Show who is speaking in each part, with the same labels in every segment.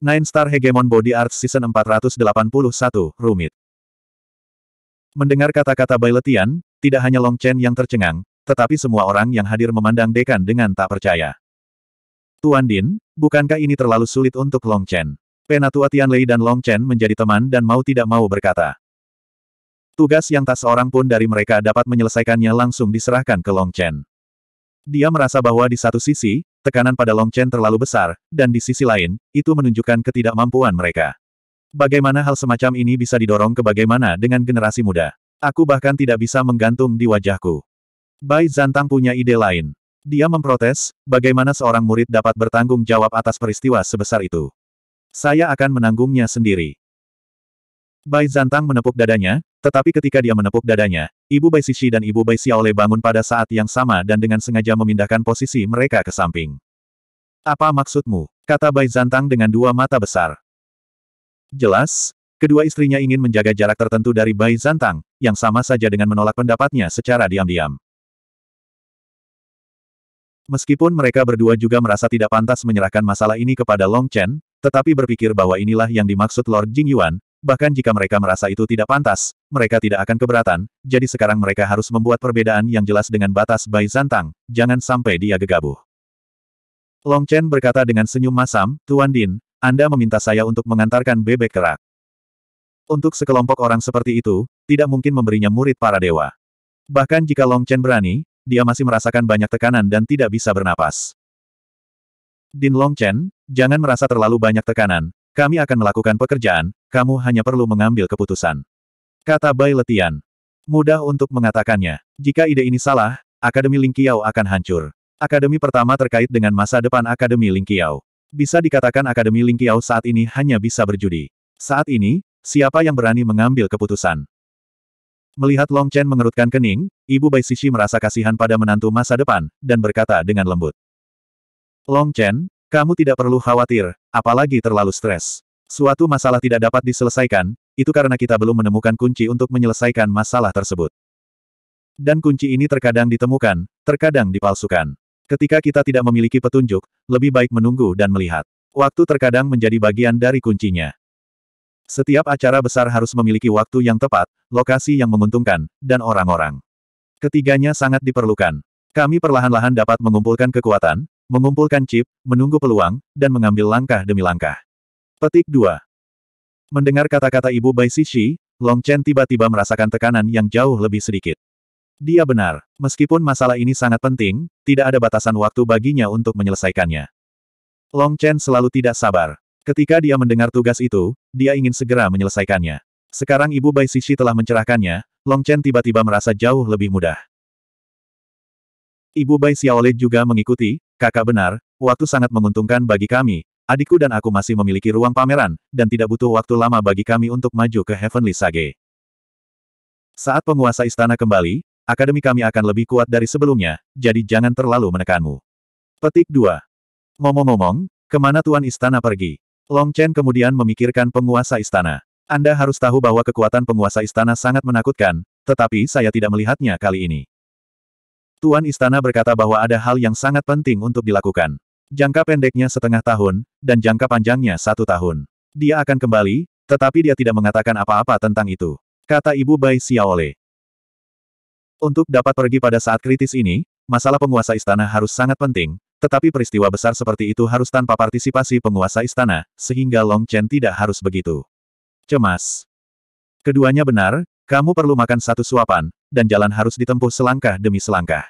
Speaker 1: Nine Star Hegemon Body Arts Season 481, Rumit. Mendengar kata-kata Bailetian, tidak hanya Long Chen yang tercengang, tetapi semua orang yang hadir memandang dekan dengan tak percaya. Tuan Din, bukankah ini terlalu sulit untuk Long Chen? Penatua Lei dan Long Chen menjadi teman dan mau tidak mau berkata. Tugas yang tak seorang pun dari mereka dapat menyelesaikannya langsung diserahkan ke Long Chen. Dia merasa bahwa di satu sisi, tekanan pada Long Chen terlalu besar, dan di sisi lain, itu menunjukkan ketidakmampuan mereka. Bagaimana hal semacam ini bisa didorong ke bagaimana dengan generasi muda? Aku bahkan tidak bisa menggantung di wajahku. Bai Zantang punya ide lain. Dia memprotes, bagaimana seorang murid dapat bertanggung jawab atas peristiwa sebesar itu. Saya akan menanggungnya sendiri. Bai Zantang menepuk dadanya, tetapi ketika dia menepuk dadanya, Ibu Bai Sisi dan Ibu Bai Xiaole bangun pada saat yang sama dan dengan sengaja memindahkan posisi mereka ke samping. Apa maksudmu? Kata Bai Zantang dengan dua mata besar. Jelas, kedua istrinya ingin menjaga jarak tertentu dari Bai Zantang, yang sama saja dengan menolak pendapatnya secara diam-diam. Meskipun mereka berdua juga merasa tidak pantas menyerahkan masalah ini kepada Long Chen, tetapi berpikir bahwa inilah yang dimaksud Lord Jingyuan. Bahkan jika mereka merasa itu tidak pantas, mereka tidak akan keberatan, jadi sekarang mereka harus membuat perbedaan yang jelas dengan batas Bai Zantang, jangan sampai dia gegabah. Long Chen berkata dengan senyum masam, Tuan Din, Anda meminta saya untuk mengantarkan bebek kerak. Untuk sekelompok orang seperti itu, tidak mungkin memberinya murid para dewa. Bahkan jika Long Chen berani, dia masih merasakan banyak tekanan dan tidak bisa bernapas. Din Long Chen, jangan merasa terlalu banyak tekanan, kami akan melakukan pekerjaan, kamu hanya perlu mengambil keputusan. Kata Bai Letian. Mudah untuk mengatakannya. Jika ide ini salah, Akademi Lingqiao akan hancur. Akademi pertama terkait dengan masa depan Akademi Lingqiao. Bisa dikatakan Akademi Lingqiao saat ini hanya bisa berjudi. Saat ini, siapa yang berani mengambil keputusan? Melihat Long Chen mengerutkan kening, Ibu Bai Sisi merasa kasihan pada menantu masa depan, dan berkata dengan lembut. Long Chen, kamu tidak perlu khawatir, Apalagi terlalu stres. Suatu masalah tidak dapat diselesaikan, itu karena kita belum menemukan kunci untuk menyelesaikan masalah tersebut. Dan kunci ini terkadang ditemukan, terkadang dipalsukan. Ketika kita tidak memiliki petunjuk, lebih baik menunggu dan melihat. Waktu terkadang menjadi bagian dari kuncinya. Setiap acara besar harus memiliki waktu yang tepat, lokasi yang menguntungkan, dan orang-orang. Ketiganya sangat diperlukan. Kami perlahan-lahan dapat mengumpulkan kekuatan, Mengumpulkan chip, menunggu peluang, dan mengambil langkah demi langkah. Petik 2. Mendengar kata-kata ibu Bai Xixi, Long Chen tiba-tiba merasakan tekanan yang jauh lebih sedikit. Dia benar, meskipun masalah ini sangat penting, tidak ada batasan waktu baginya untuk menyelesaikannya. Long Chen selalu tidak sabar. Ketika dia mendengar tugas itu, dia ingin segera menyelesaikannya. Sekarang ibu Bai Xixi telah mencerahkannya, Long Chen tiba-tiba merasa jauh lebih mudah. Ibu Bai Xiaole juga mengikuti, kakak benar, waktu sangat menguntungkan bagi kami, adikku dan aku masih memiliki ruang pameran, dan tidak butuh waktu lama bagi kami untuk maju ke Heavenly Sage. Saat penguasa istana kembali, akademi kami akan lebih kuat dari sebelumnya, jadi jangan terlalu menekanmu. Petik 2. Ngomong-ngomong, kemana Tuan Istana pergi? Long Chen kemudian memikirkan penguasa istana. Anda harus tahu bahwa kekuatan penguasa istana sangat menakutkan, tetapi saya tidak melihatnya kali ini. Tuan Istana berkata bahwa ada hal yang sangat penting untuk dilakukan. Jangka pendeknya setengah tahun, dan jangka panjangnya satu tahun. Dia akan kembali, tetapi dia tidak mengatakan apa-apa tentang itu. Kata Ibu Bai Xiaole. Untuk dapat pergi pada saat kritis ini, masalah penguasa istana harus sangat penting, tetapi peristiwa besar seperti itu harus tanpa partisipasi penguasa istana, sehingga Long Chen tidak harus begitu. Cemas. Keduanya benar, kamu perlu makan satu suapan, dan jalan harus ditempuh selangkah demi selangkah.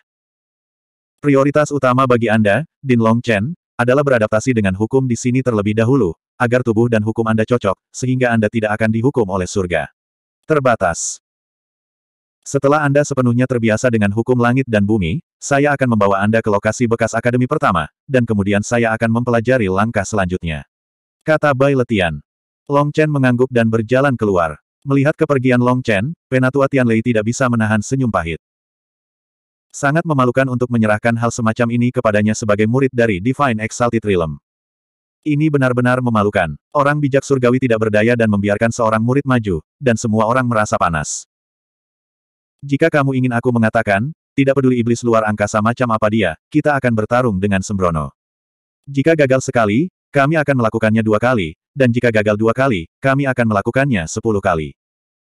Speaker 1: Prioritas utama bagi Anda, Din Long Chen, adalah beradaptasi dengan hukum di sini terlebih dahulu, agar tubuh dan hukum Anda cocok, sehingga Anda tidak akan dihukum oleh surga. Terbatas. Setelah Anda sepenuhnya terbiasa dengan hukum langit dan bumi, saya akan membawa Anda ke lokasi bekas akademi pertama, dan kemudian saya akan mempelajari langkah selanjutnya. Kata Bai Letian. Long Chen mengangguk dan berjalan keluar. Melihat kepergian Long Chen, Penatua Tian Lei tidak bisa menahan senyum pahit. Sangat memalukan untuk menyerahkan hal semacam ini kepadanya sebagai murid dari Divine Exalted Realm. Ini benar-benar memalukan. Orang bijak surgawi tidak berdaya dan membiarkan seorang murid maju, dan semua orang merasa panas. Jika kamu ingin aku mengatakan, tidak peduli iblis luar angkasa macam apa dia, kita akan bertarung dengan sembrono. Jika gagal sekali, kami akan melakukannya dua kali, dan jika gagal dua kali, kami akan melakukannya sepuluh kali.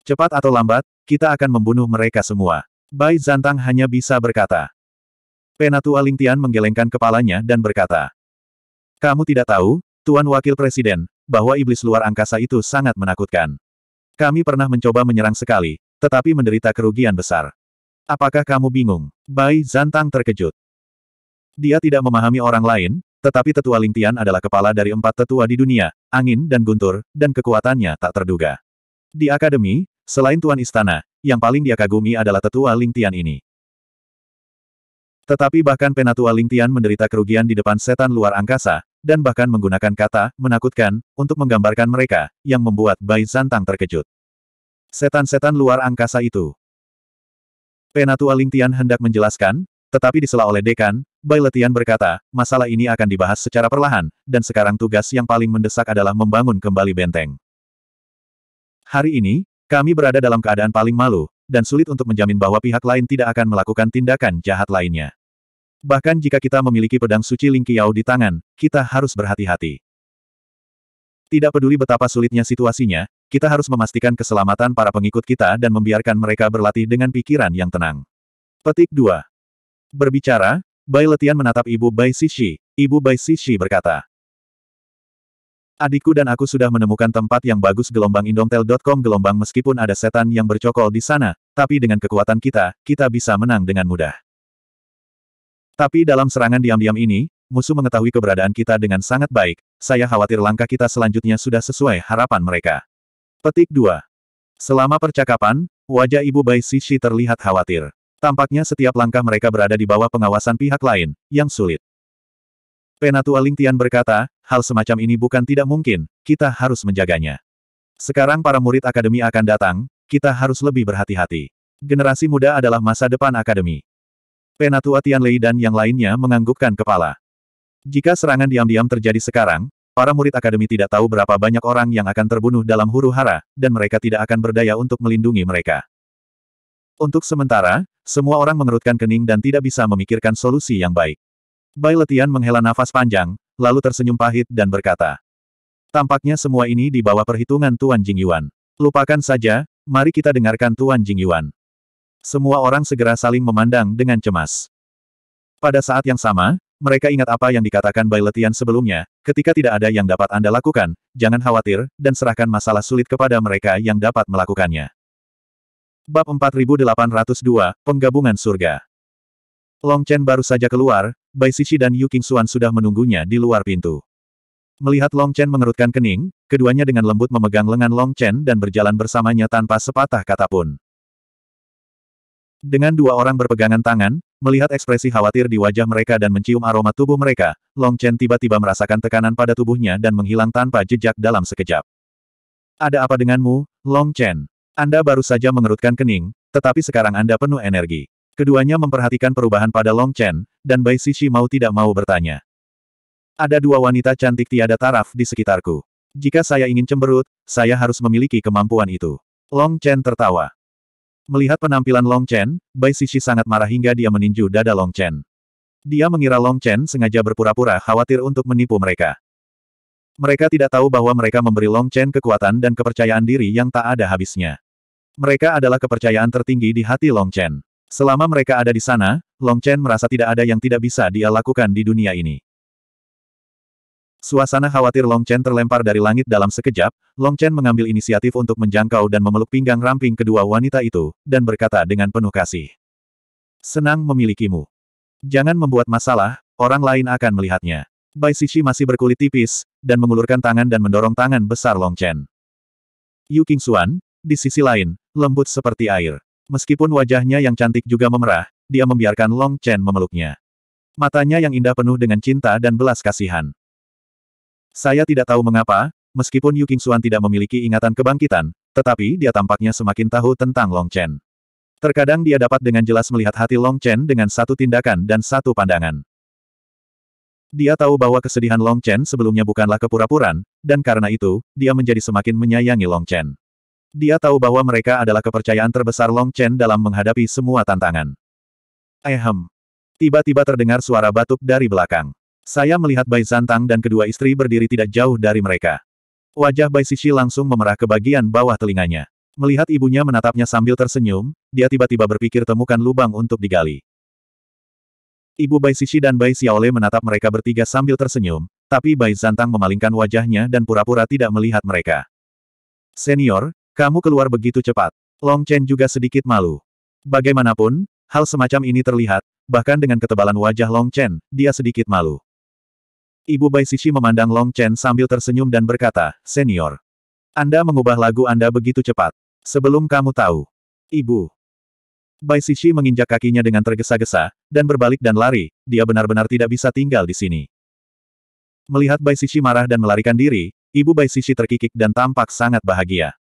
Speaker 1: Cepat atau lambat, kita akan membunuh mereka semua. Bai Zantang hanya bisa berkata. Penatua Lingtian menggelengkan kepalanya dan berkata. Kamu tidak tahu, Tuan Wakil Presiden, bahwa iblis luar angkasa itu sangat menakutkan. Kami pernah mencoba menyerang sekali, tetapi menderita kerugian besar. Apakah kamu bingung? Bai Zantang terkejut. Dia tidak memahami orang lain, tetapi tetua Lingtian adalah kepala dari empat tetua di dunia, angin dan guntur, dan kekuatannya tak terduga. Di akademi, selain Tuan Istana, yang paling dia kagumi adalah tetua Lingtian ini. Tetapi bahkan penatua Lingtian menderita kerugian di depan setan luar angkasa, dan bahkan menggunakan kata menakutkan untuk menggambarkan mereka, yang membuat Bai Zantang terkejut. Setan-setan luar angkasa itu. Penatua Lingtian hendak menjelaskan, tetapi disela oleh dekan, Bai Letian berkata, masalah ini akan dibahas secara perlahan, dan sekarang tugas yang paling mendesak adalah membangun kembali benteng. Hari ini, kami berada dalam keadaan paling malu, dan sulit untuk menjamin bahwa pihak lain tidak akan melakukan tindakan jahat lainnya. Bahkan jika kita memiliki pedang suci Ling Qiao di tangan, kita harus berhati-hati. Tidak peduli betapa sulitnya situasinya, kita harus memastikan keselamatan para pengikut kita dan membiarkan mereka berlatih dengan pikiran yang tenang. Petik 2. Berbicara, Bai Letian menatap ibu Bai Sishi, ibu Bai Sishi berkata, Adikku dan aku sudah menemukan tempat yang bagus gelombang indomtel.com gelombang meskipun ada setan yang bercokol di sana, tapi dengan kekuatan kita, kita bisa menang dengan mudah. Tapi dalam serangan diam-diam ini, musuh mengetahui keberadaan kita dengan sangat baik, saya khawatir langkah kita selanjutnya sudah sesuai harapan mereka. Petik 2. Selama percakapan, wajah ibu Bai Sishi terlihat khawatir. Tampaknya setiap langkah mereka berada di bawah pengawasan pihak lain, yang sulit. Penatua Lingtian berkata, hal semacam ini bukan tidak mungkin, kita harus menjaganya. Sekarang para murid akademi akan datang, kita harus lebih berhati-hati. Generasi muda adalah masa depan akademi. Penatua Tianlei dan yang lainnya menganggukkan kepala. Jika serangan diam-diam terjadi sekarang, para murid akademi tidak tahu berapa banyak orang yang akan terbunuh dalam huru hara, dan mereka tidak akan berdaya untuk melindungi mereka. Untuk sementara, semua orang mengerutkan kening dan tidak bisa memikirkan solusi yang baik. Bai Letian menghela nafas panjang, lalu tersenyum pahit dan berkata. Tampaknya semua ini di bawah perhitungan Tuan Jingyuan. Lupakan saja, mari kita dengarkan Tuan Jingyuan. Semua orang segera saling memandang dengan cemas. Pada saat yang sama, mereka ingat apa yang dikatakan Bai Letian sebelumnya, ketika tidak ada yang dapat Anda lakukan, jangan khawatir, dan serahkan masalah sulit kepada mereka yang dapat melakukannya. Bab 4802, Penggabungan Surga Long Chen baru saja keluar, Bai Sichi dan Yu Qingxuan sudah menunggunya di luar pintu. Melihat Long Chen mengerutkan kening, keduanya dengan lembut memegang lengan Long Chen dan berjalan bersamanya tanpa sepatah kata pun. Dengan dua orang berpegangan tangan, melihat ekspresi khawatir di wajah mereka dan mencium aroma tubuh mereka, Long Chen tiba-tiba merasakan tekanan pada tubuhnya dan menghilang tanpa jejak dalam sekejap. Ada apa denganmu, Long Chen? Anda baru saja mengerutkan kening, tetapi sekarang Anda penuh energi. Keduanya memperhatikan perubahan pada Long Chen, dan Bai Sishi mau tidak mau bertanya. Ada dua wanita cantik tiada taraf di sekitarku. Jika saya ingin cemberut, saya harus memiliki kemampuan itu. Long Chen tertawa. Melihat penampilan Long Chen, Bai Sishi sangat marah hingga dia meninju dada Long Chen. Dia mengira Long Chen sengaja berpura-pura khawatir untuk menipu mereka. Mereka tidak tahu bahwa mereka memberi Long Chen kekuatan dan kepercayaan diri yang tak ada habisnya. Mereka adalah kepercayaan tertinggi di hati Long Chen. Selama mereka ada di sana, Long Chen merasa tidak ada yang tidak bisa dia lakukan di dunia ini. Suasana khawatir Long Chen terlempar dari langit dalam sekejap, Long Chen mengambil inisiatif untuk menjangkau dan memeluk pinggang ramping kedua wanita itu, dan berkata dengan penuh kasih. Senang memilikimu. Jangan membuat masalah, orang lain akan melihatnya. Bai Sishi masih berkulit tipis, dan mengulurkan tangan dan mendorong tangan besar Long Chen. Yu Xuan, di sisi lain, lembut seperti air. Meskipun wajahnya yang cantik juga memerah, dia membiarkan Long Chen memeluknya. Matanya yang indah penuh dengan cinta dan belas kasihan. Saya tidak tahu mengapa, meskipun Yu Qingxuan tidak memiliki ingatan kebangkitan, tetapi dia tampaknya semakin tahu tentang Long Chen. Terkadang dia dapat dengan jelas melihat hati Long Chen dengan satu tindakan dan satu pandangan. Dia tahu bahwa kesedihan Long Chen sebelumnya bukanlah kepura puraan dan karena itu, dia menjadi semakin menyayangi Long Chen. Dia tahu bahwa mereka adalah kepercayaan terbesar Long Chen dalam menghadapi semua tantangan. Ehem. Tiba-tiba terdengar suara batuk dari belakang. Saya melihat Bai Zantang dan kedua istri berdiri tidak jauh dari mereka. Wajah Bai Sisi langsung memerah ke bagian bawah telinganya. Melihat ibunya menatapnya sambil tersenyum, dia tiba-tiba berpikir temukan lubang untuk digali. Ibu Bai Sisi dan Bai Xiaole menatap mereka bertiga sambil tersenyum, tapi Bai Zantang memalingkan wajahnya dan pura-pura tidak melihat mereka. Senior, kamu keluar begitu cepat. Long Chen juga sedikit malu. Bagaimanapun, hal semacam ini terlihat, bahkan dengan ketebalan wajah Long Chen, dia sedikit malu. Ibu Bai Sisi memandang Long Chen sambil tersenyum dan berkata, Senior, Anda mengubah lagu Anda begitu cepat. Sebelum kamu tahu, Ibu, Bai Sisi menginjak kakinya dengan tergesa-gesa, dan berbalik dan lari, dia benar-benar tidak bisa tinggal di sini. Melihat Bai Sisi marah dan melarikan diri, ibu Bai Sisi terkikik dan tampak sangat bahagia.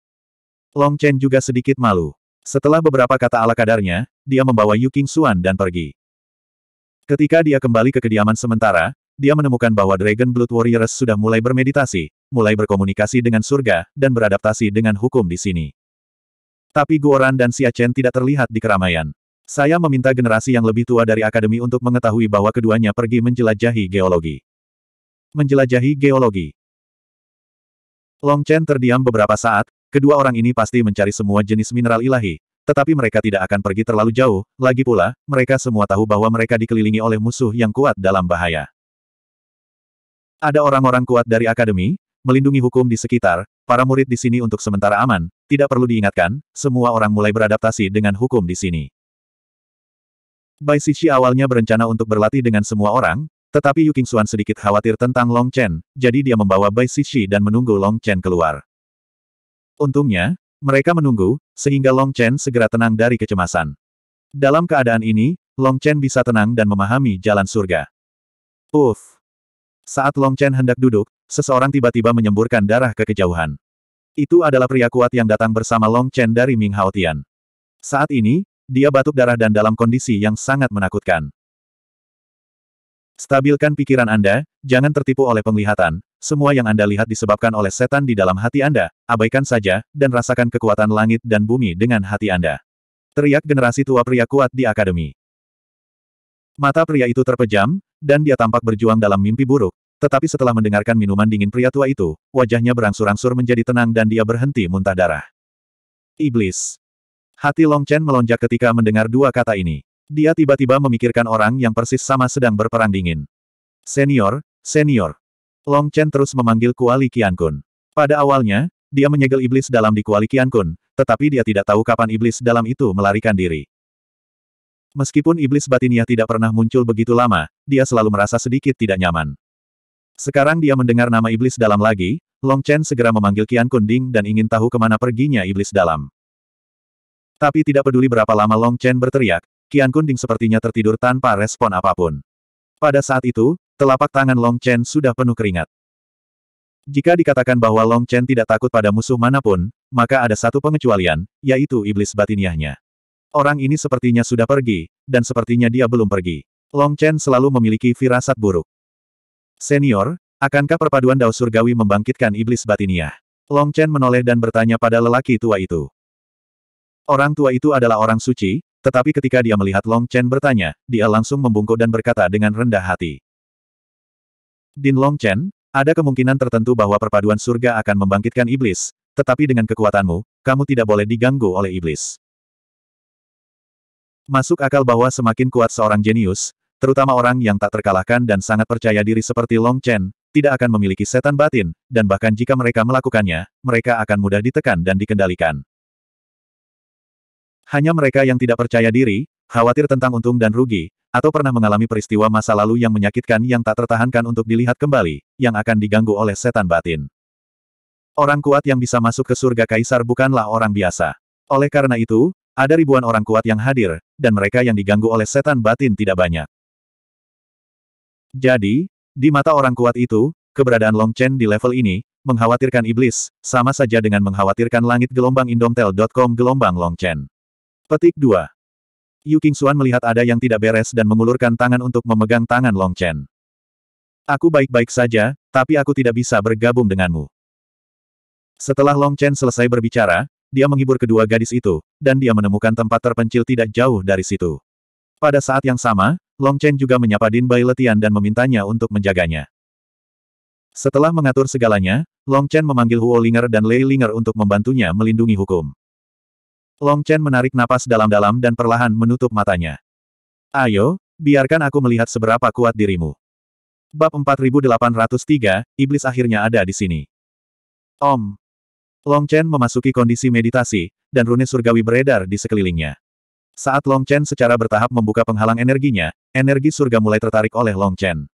Speaker 1: Long Chen juga sedikit malu. Setelah beberapa kata ala kadarnya, dia membawa Yu King Xuan dan pergi. Ketika dia kembali ke kediaman sementara, dia menemukan bahwa Dragon Blood Warriors sudah mulai bermeditasi, mulai berkomunikasi dengan surga, dan beradaptasi dengan hukum di sini. Tapi Guoran dan Xia Chen tidak terlihat di keramaian. Saya meminta generasi yang lebih tua dari akademi untuk mengetahui bahwa keduanya pergi menjelajahi geologi. Menjelajahi geologi. Long Chen terdiam beberapa saat, Kedua orang ini pasti mencari semua jenis mineral ilahi, tetapi mereka tidak akan pergi terlalu jauh, lagi pula, mereka semua tahu bahwa mereka dikelilingi oleh musuh yang kuat dalam bahaya. Ada orang-orang kuat dari akademi, melindungi hukum di sekitar, para murid di sini untuk sementara aman, tidak perlu diingatkan, semua orang mulai beradaptasi dengan hukum di sini. Bai Sishi awalnya berencana untuk berlatih dengan semua orang, tetapi Yu Qingxuan sedikit khawatir tentang Long Chen, jadi dia membawa Bai Sishi dan menunggu Long Chen keluar. Untungnya, mereka menunggu, sehingga Long Chen segera tenang dari kecemasan. Dalam keadaan ini, Long Chen bisa tenang dan memahami jalan surga. Uff! Saat Long Chen hendak duduk, seseorang tiba-tiba menyemburkan darah ke kejauhan. Itu adalah pria kuat yang datang bersama Long Chen dari Ming Haotian. Saat ini, dia batuk darah dan dalam kondisi yang sangat menakutkan. Stabilkan pikiran Anda, jangan tertipu oleh penglihatan, semua yang Anda lihat disebabkan oleh setan di dalam hati Anda, abaikan saja, dan rasakan kekuatan langit dan bumi dengan hati Anda. Teriak generasi tua pria kuat di akademi. Mata pria itu terpejam, dan dia tampak berjuang dalam mimpi buruk, tetapi setelah mendengarkan minuman dingin pria tua itu, wajahnya berangsur-angsur menjadi tenang dan dia berhenti muntah darah. Iblis. Hati Long Chen melonjak ketika mendengar dua kata ini. Dia tiba-tiba memikirkan orang yang persis sama sedang berperang dingin. Senior, senior, Long Chen terus memanggil Kuali Kun. Pada awalnya, dia menyegel iblis dalam di Kuali Kun, tetapi dia tidak tahu kapan iblis dalam itu melarikan diri. Meskipun iblis batinnya tidak pernah muncul begitu lama, dia selalu merasa sedikit tidak nyaman. Sekarang dia mendengar nama iblis dalam lagi, Long Chen segera memanggil Qian Ding dan ingin tahu kemana perginya iblis dalam. Tapi tidak peduli berapa lama Long Chen berteriak, Qian Ding sepertinya tertidur tanpa respon apapun. Pada saat itu, Telapak tangan Long Chen sudah penuh keringat. Jika dikatakan bahwa Long Chen tidak takut pada musuh manapun, maka ada satu pengecualian, yaitu iblis batiniahnya. Orang ini sepertinya sudah pergi, dan sepertinya dia belum pergi. Long Chen selalu memiliki firasat buruk. Senior, akankah perpaduan dao surgawi membangkitkan iblis batiniah? Long Chen menoleh dan bertanya pada lelaki tua itu. Orang tua itu adalah orang suci, tetapi ketika dia melihat Long Chen bertanya, dia langsung membungkuk dan berkata dengan rendah hati. Din Long Chen, ada kemungkinan tertentu bahwa perpaduan surga akan membangkitkan iblis, tetapi dengan kekuatanmu, kamu tidak boleh diganggu oleh iblis. Masuk akal bahwa semakin kuat seorang jenius, terutama orang yang tak terkalahkan dan sangat percaya diri seperti Long Chen, tidak akan memiliki setan batin, dan bahkan jika mereka melakukannya, mereka akan mudah ditekan dan dikendalikan. Hanya mereka yang tidak percaya diri, Khawatir tentang untung dan rugi, atau pernah mengalami peristiwa masa lalu yang menyakitkan yang tak tertahankan untuk dilihat kembali, yang akan diganggu oleh setan batin. Orang kuat yang bisa masuk ke surga kaisar bukanlah orang biasa. Oleh karena itu, ada ribuan orang kuat yang hadir, dan mereka yang diganggu oleh setan batin tidak banyak. Jadi, di mata orang kuat itu, keberadaan Long Chen di level ini, mengkhawatirkan iblis, sama saja dengan mengkhawatirkan langit gelombang indomtel.com gelombang Long Chen. Petik 2. Yu King melihat ada yang tidak beres dan mengulurkan tangan untuk memegang tangan Long Chen. Aku baik-baik saja, tapi aku tidak bisa bergabung denganmu. Setelah Long Chen selesai berbicara, dia menghibur kedua gadis itu, dan dia menemukan tempat terpencil tidak jauh dari situ. Pada saat yang sama, Long Chen juga menyapa Din Bai Letian dan memintanya untuk menjaganya. Setelah mengatur segalanya, Long Chen memanggil Huo Linger dan Lei Linger untuk membantunya melindungi hukum. Long Chen menarik napas dalam-dalam dan perlahan menutup matanya. Ayo, biarkan aku melihat seberapa kuat dirimu. Bab 4803, Iblis akhirnya ada di sini. Om. Long Chen memasuki kondisi meditasi, dan rune surgawi beredar di sekelilingnya. Saat Long Chen secara bertahap membuka penghalang energinya, energi surga mulai tertarik oleh Long Chen.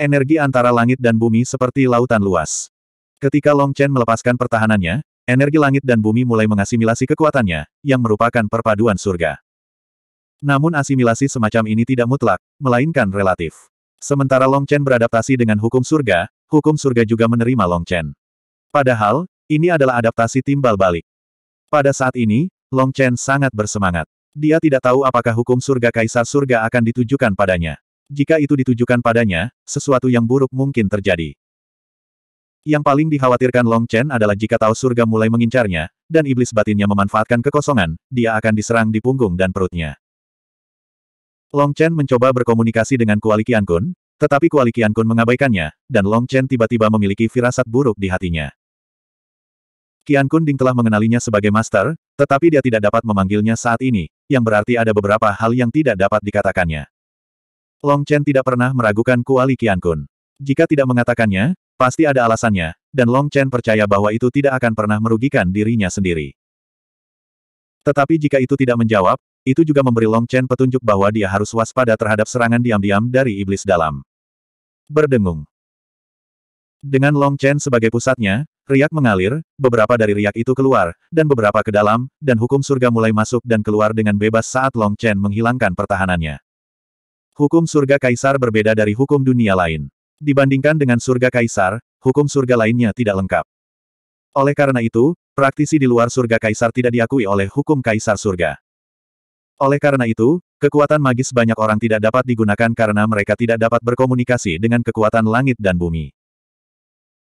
Speaker 1: Energi antara langit dan bumi seperti lautan luas. Ketika Long Chen melepaskan pertahanannya, Energi langit dan bumi mulai mengasimilasi kekuatannya, yang merupakan perpaduan surga. Namun asimilasi semacam ini tidak mutlak, melainkan relatif. Sementara Long Chen beradaptasi dengan hukum surga, hukum surga juga menerima Long Chen. Padahal, ini adalah adaptasi timbal balik. Pada saat ini, Long Chen sangat bersemangat. Dia tidak tahu apakah hukum surga kaisar surga akan ditujukan padanya. Jika itu ditujukan padanya, sesuatu yang buruk mungkin terjadi. Yang paling dikhawatirkan Long Chen adalah jika Tao Surga mulai mengincarnya, dan iblis batinnya memanfaatkan kekosongan, dia akan diserang di punggung dan perutnya. Long Chen mencoba berkomunikasi dengan Kuali Kun, tetapi Kuali Kun mengabaikannya, dan Long Chen tiba-tiba memiliki firasat buruk di hatinya. Qian ding telah mengenalinya sebagai master, tetapi dia tidak dapat memanggilnya saat ini, yang berarti ada beberapa hal yang tidak dapat dikatakannya. Long Chen tidak pernah meragukan kuali Qian Kun. Jika tidak mengatakannya, Pasti ada alasannya, dan Long Chen percaya bahwa itu tidak akan pernah merugikan dirinya sendiri. Tetapi jika itu tidak menjawab, itu juga memberi Long Chen petunjuk bahwa dia harus waspada terhadap serangan diam-diam dari iblis dalam. Berdengung. Dengan Long Chen sebagai pusatnya, riak mengalir, beberapa dari riak itu keluar, dan beberapa ke dalam, dan hukum surga mulai masuk dan keluar dengan bebas saat Long Chen menghilangkan pertahanannya. Hukum surga kaisar berbeda dari hukum dunia lain. Dibandingkan dengan surga kaisar, hukum surga lainnya tidak lengkap. Oleh karena itu, praktisi di luar surga kaisar tidak diakui oleh hukum kaisar surga. Oleh karena itu, kekuatan magis banyak orang tidak dapat digunakan karena mereka tidak dapat berkomunikasi dengan kekuatan langit dan bumi.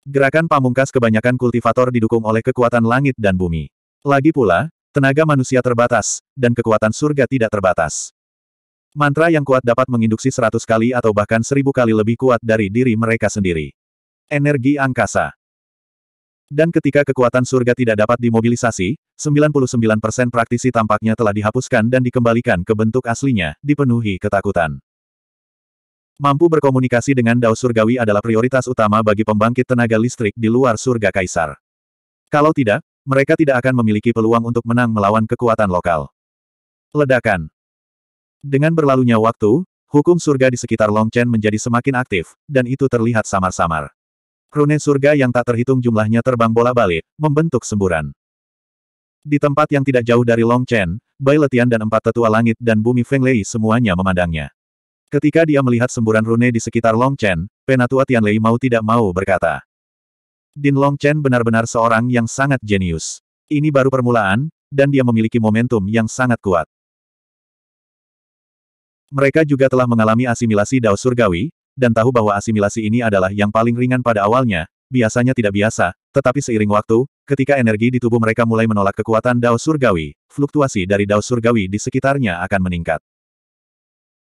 Speaker 1: Gerakan pamungkas kebanyakan kultivator didukung oleh kekuatan langit dan bumi. Lagi pula, tenaga manusia terbatas, dan kekuatan surga tidak terbatas. Mantra yang kuat dapat menginduksi seratus kali atau bahkan seribu kali lebih kuat dari diri mereka sendiri. Energi angkasa. Dan ketika kekuatan surga tidak dapat dimobilisasi, 99% praktisi tampaknya telah dihapuskan dan dikembalikan ke bentuk aslinya, dipenuhi ketakutan. Mampu berkomunikasi dengan dao surgawi adalah prioritas utama bagi pembangkit tenaga listrik di luar surga kaisar. Kalau tidak, mereka tidak akan memiliki peluang untuk menang melawan kekuatan lokal. Ledakan dengan berlalunya waktu, hukum surga di sekitar Long Chen menjadi semakin aktif, dan itu terlihat samar-samar. Rune surga yang tak terhitung jumlahnya terbang bola-balik, membentuk semburan. Di tempat yang tidak jauh dari Longchen, Bai Letian dan empat tetua langit dan bumi Feng Lei semuanya memandangnya. Ketika dia melihat semburan rune di sekitar Long Chen, Penatua Tian Lei mau tidak mau berkata. Din Long Chen benar-benar seorang yang sangat jenius. Ini baru permulaan, dan dia memiliki momentum yang sangat kuat. Mereka juga telah mengalami asimilasi Dao Surgawi, dan tahu bahwa asimilasi ini adalah yang paling ringan pada awalnya, biasanya tidak biasa, tetapi seiring waktu, ketika energi di tubuh mereka mulai menolak kekuatan Dao Surgawi, fluktuasi dari Dao Surgawi di sekitarnya akan meningkat.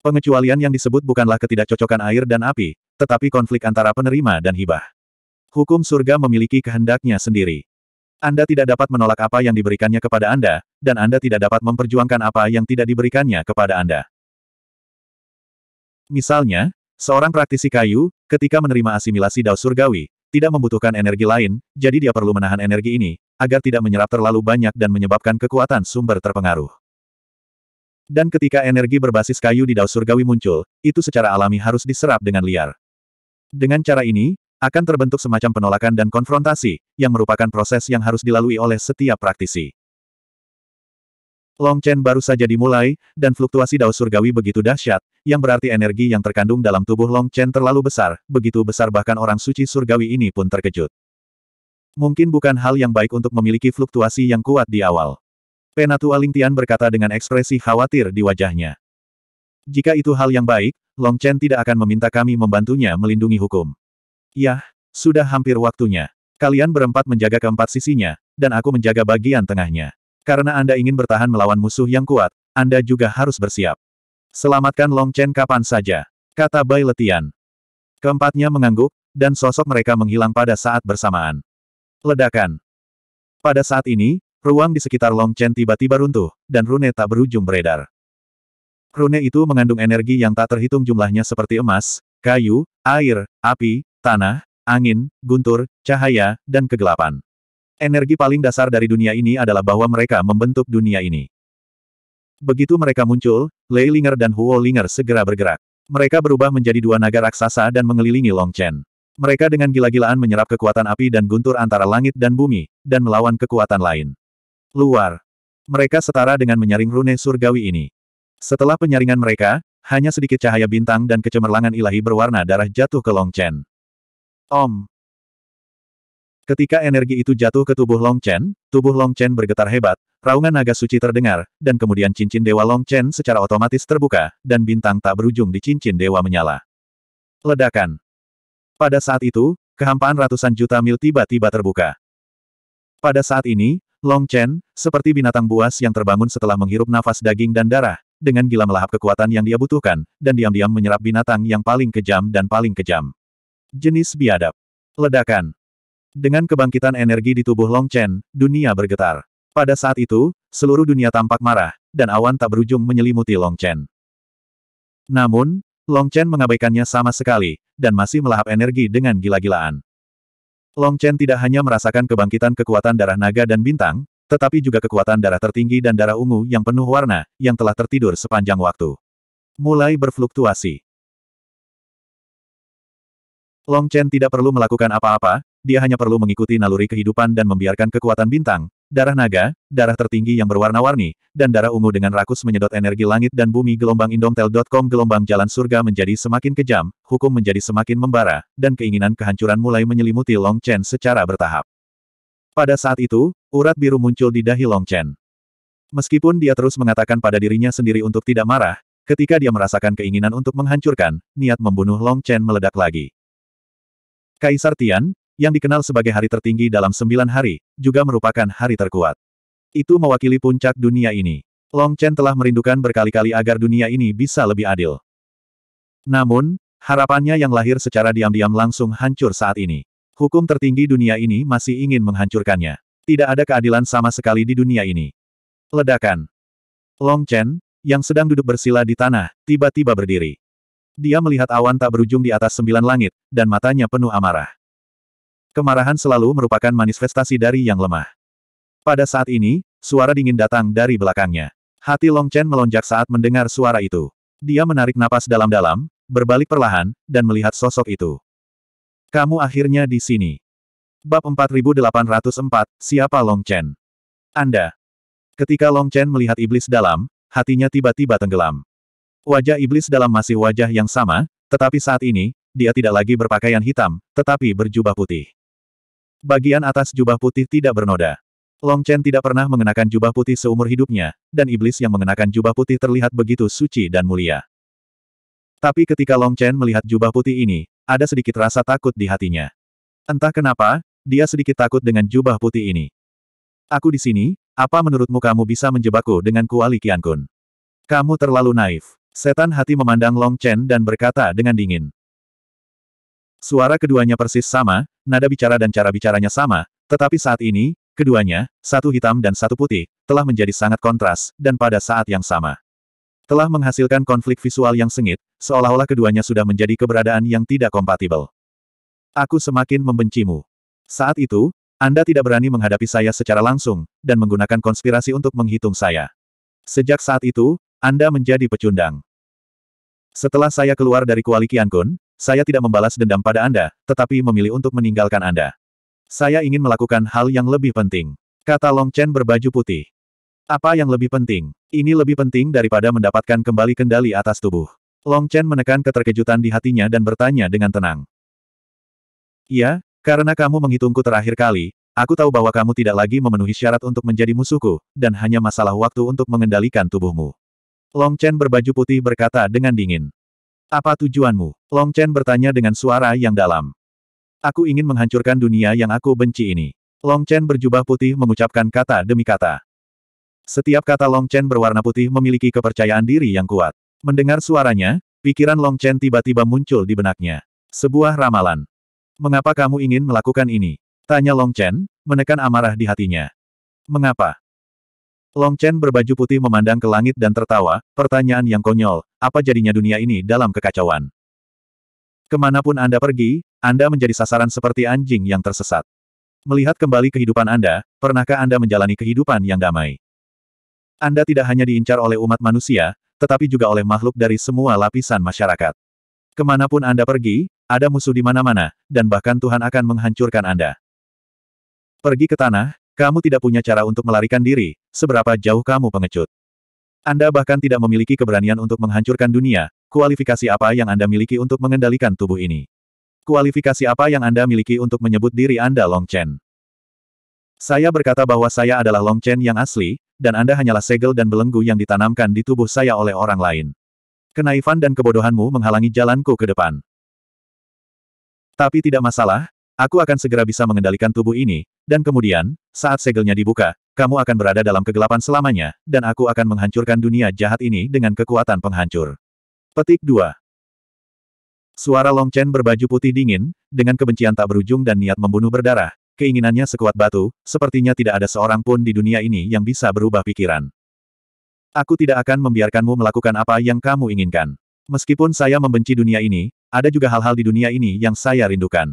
Speaker 1: Pengecualian yang disebut bukanlah ketidakcocokan air dan api, tetapi konflik antara penerima dan hibah. Hukum surga memiliki kehendaknya sendiri. Anda tidak dapat menolak apa yang diberikannya kepada Anda, dan Anda tidak dapat memperjuangkan apa yang tidak diberikannya kepada Anda. Misalnya, seorang praktisi kayu, ketika menerima asimilasi dao surgawi, tidak membutuhkan energi lain, jadi dia perlu menahan energi ini, agar tidak menyerap terlalu banyak dan menyebabkan kekuatan sumber terpengaruh. Dan ketika energi berbasis kayu di dao surgawi muncul, itu secara alami harus diserap dengan liar. Dengan cara ini, akan terbentuk semacam penolakan dan konfrontasi, yang merupakan proses yang harus dilalui oleh setiap praktisi. Long Chen baru saja dimulai, dan fluktuasi dao surgawi begitu dahsyat, yang berarti energi yang terkandung dalam tubuh Long Chen terlalu besar, begitu besar bahkan orang suci surgawi ini pun terkejut. Mungkin bukan hal yang baik untuk memiliki fluktuasi yang kuat di awal. Penatua Tian berkata dengan ekspresi khawatir di wajahnya. Jika itu hal yang baik, Long Chen tidak akan meminta kami membantunya melindungi hukum. Yah, sudah hampir waktunya. Kalian berempat menjaga keempat sisinya, dan aku menjaga bagian tengahnya. Karena Anda ingin bertahan melawan musuh yang kuat, Anda juga harus bersiap. Selamatkan Long Chen kapan saja, kata Bai Letian. Keempatnya mengangguk, dan sosok mereka menghilang pada saat bersamaan. Ledakan. Pada saat ini, ruang di sekitar Long Chen tiba-tiba runtuh, dan rune tak berujung beredar. Rune itu mengandung energi yang tak terhitung jumlahnya seperti emas, kayu, air, api, tanah, angin, guntur, cahaya, dan kegelapan. Energi paling dasar dari dunia ini adalah bahwa mereka membentuk dunia ini. Begitu mereka muncul, Lei Linger dan Huo Linger segera bergerak. Mereka berubah menjadi dua naga raksasa dan mengelilingi Long Chen. Mereka dengan gila-gilaan menyerap kekuatan api dan guntur antara langit dan bumi, dan melawan kekuatan lain. Luar. Mereka setara dengan menyaring rune surgawi ini. Setelah penyaringan mereka, hanya sedikit cahaya bintang dan kecemerlangan ilahi berwarna darah jatuh ke Long Chen. Om. Ketika energi itu jatuh ke tubuh Long Chen, tubuh Long Chen bergetar hebat, raungan naga suci terdengar, dan kemudian cincin dewa Long Chen secara otomatis terbuka, dan bintang tak berujung di cincin dewa menyala. Ledakan. Pada saat itu, kehampaan ratusan juta mil tiba-tiba terbuka. Pada saat ini, Long Chen, seperti binatang buas yang terbangun setelah menghirup nafas daging dan darah, dengan gila melahap kekuatan yang dia butuhkan, dan diam-diam menyerap binatang yang paling kejam dan paling kejam. Jenis biadab. Ledakan. Dengan kebangkitan energi di tubuh Long Chen, dunia bergetar. Pada saat itu, seluruh dunia tampak marah, dan awan tak berujung menyelimuti Long Chen. Namun, Long Chen mengabaikannya sama sekali, dan masih melahap energi dengan gila-gilaan. Long Chen tidak hanya merasakan kebangkitan kekuatan darah naga dan bintang, tetapi juga kekuatan darah tertinggi dan darah ungu yang penuh warna, yang telah tertidur sepanjang waktu. Mulai berfluktuasi. Long Chen tidak perlu melakukan apa-apa, dia hanya perlu mengikuti naluri kehidupan dan membiarkan kekuatan bintang, darah naga, darah tertinggi yang berwarna-warni, dan darah ungu dengan rakus menyedot energi langit dan bumi gelombang indomtel.com gelombang jalan surga menjadi semakin kejam, hukum menjadi semakin membara, dan keinginan kehancuran mulai menyelimuti Long Chen secara bertahap. Pada saat itu, urat biru muncul di dahi Long Chen. Meskipun dia terus mengatakan pada dirinya sendiri untuk tidak marah, ketika dia merasakan keinginan untuk menghancurkan, niat membunuh Long Chen meledak lagi. Kaisar Tian, yang dikenal sebagai hari tertinggi dalam sembilan hari, juga merupakan hari terkuat. Itu mewakili puncak dunia ini. Long Chen telah merindukan berkali-kali agar dunia ini bisa lebih adil. Namun, harapannya yang lahir secara diam-diam langsung hancur saat ini. Hukum tertinggi dunia ini masih ingin menghancurkannya. Tidak ada keadilan sama sekali di dunia ini. Ledakan. Long Chen, yang sedang duduk bersila di tanah, tiba-tiba berdiri. Dia melihat awan tak berujung di atas sembilan langit, dan matanya penuh amarah. Kemarahan selalu merupakan manifestasi dari yang lemah. Pada saat ini, suara dingin datang dari belakangnya. Hati Long Chen melonjak saat mendengar suara itu. Dia menarik napas dalam-dalam, berbalik perlahan, dan melihat sosok itu. Kamu akhirnya di sini. Bab 4804, Siapa Long Chen? Anda. Ketika Long Chen melihat iblis dalam, hatinya tiba-tiba tenggelam. Wajah iblis dalam masih wajah yang sama, tetapi saat ini, dia tidak lagi berpakaian hitam, tetapi berjubah putih. Bagian atas jubah putih tidak bernoda. Long Chen tidak pernah mengenakan jubah putih seumur hidupnya, dan iblis yang mengenakan jubah putih terlihat begitu suci dan mulia. Tapi ketika Long Chen melihat jubah putih ini, ada sedikit rasa takut di hatinya. Entah kenapa, dia sedikit takut dengan jubah putih ini. Aku di sini, apa menurutmu kamu bisa menjebakku dengan kuali Kun? Kamu terlalu naif. Setan hati memandang Long Chen dan berkata dengan dingin. Suara keduanya persis sama, nada bicara dan cara bicaranya sama, tetapi saat ini, keduanya, satu hitam dan satu putih, telah menjadi sangat kontras, dan pada saat yang sama. Telah menghasilkan konflik visual yang sengit, seolah-olah keduanya sudah menjadi keberadaan yang tidak kompatibel. Aku semakin membencimu. Saat itu, Anda tidak berani menghadapi saya secara langsung, dan menggunakan konspirasi untuk menghitung saya. Sejak saat itu, Anda menjadi pecundang. Setelah saya keluar dari Kuali Kun, saya tidak membalas dendam pada Anda, tetapi memilih untuk meninggalkan Anda. Saya ingin melakukan hal yang lebih penting. Kata Long Chen berbaju putih. Apa yang lebih penting? Ini lebih penting daripada mendapatkan kembali kendali atas tubuh. Long Chen menekan keterkejutan di hatinya dan bertanya dengan tenang. "Ya, karena kamu menghitungku terakhir kali, Aku tahu bahwa kamu tidak lagi memenuhi syarat untuk menjadi musuhku, dan hanya masalah waktu untuk mengendalikan tubuhmu. Long Chen berbaju putih berkata dengan dingin. Apa tujuanmu? Long Chen bertanya dengan suara yang dalam. Aku ingin menghancurkan dunia yang aku benci ini. Long Chen berjubah putih mengucapkan kata demi kata. Setiap kata Long Chen berwarna putih memiliki kepercayaan diri yang kuat. Mendengar suaranya, pikiran Long Chen tiba-tiba muncul di benaknya. Sebuah ramalan. Mengapa kamu ingin melakukan ini? Tanya Long Chen, menekan amarah di hatinya. Mengapa? Long Chen berbaju putih memandang ke langit dan tertawa, pertanyaan yang konyol, apa jadinya dunia ini dalam kekacauan? Kemanapun Anda pergi, Anda menjadi sasaran seperti anjing yang tersesat. Melihat kembali kehidupan Anda, pernahkah Anda menjalani kehidupan yang damai? Anda tidak hanya diincar oleh umat manusia, tetapi juga oleh makhluk dari semua lapisan masyarakat. Kemanapun Anda pergi, ada musuh di mana-mana, dan bahkan Tuhan akan menghancurkan Anda. Pergi ke tanah, kamu tidak punya cara untuk melarikan diri, seberapa jauh kamu pengecut. Anda bahkan tidak memiliki keberanian untuk menghancurkan dunia, kualifikasi apa yang Anda miliki untuk mengendalikan tubuh ini? Kualifikasi apa yang Anda miliki untuk menyebut diri Anda Long Chen? Saya berkata bahwa saya adalah Long Chen yang asli, dan Anda hanyalah segel dan belenggu yang ditanamkan di tubuh saya oleh orang lain. Kenaifan dan kebodohanmu menghalangi jalanku ke depan. Tapi tidak masalah, aku akan segera bisa mengendalikan tubuh ini, dan kemudian, saat segelnya dibuka, kamu akan berada dalam kegelapan selamanya, dan aku akan menghancurkan dunia jahat ini dengan kekuatan penghancur. Petik 2. Suara Long Chen berbaju putih dingin, dengan kebencian tak berujung dan niat membunuh berdarah, keinginannya sekuat batu, sepertinya tidak ada seorang pun di dunia ini yang bisa berubah pikiran. Aku tidak akan membiarkanmu melakukan apa yang kamu inginkan. Meskipun saya membenci dunia ini, ada juga hal-hal di dunia ini yang saya rindukan.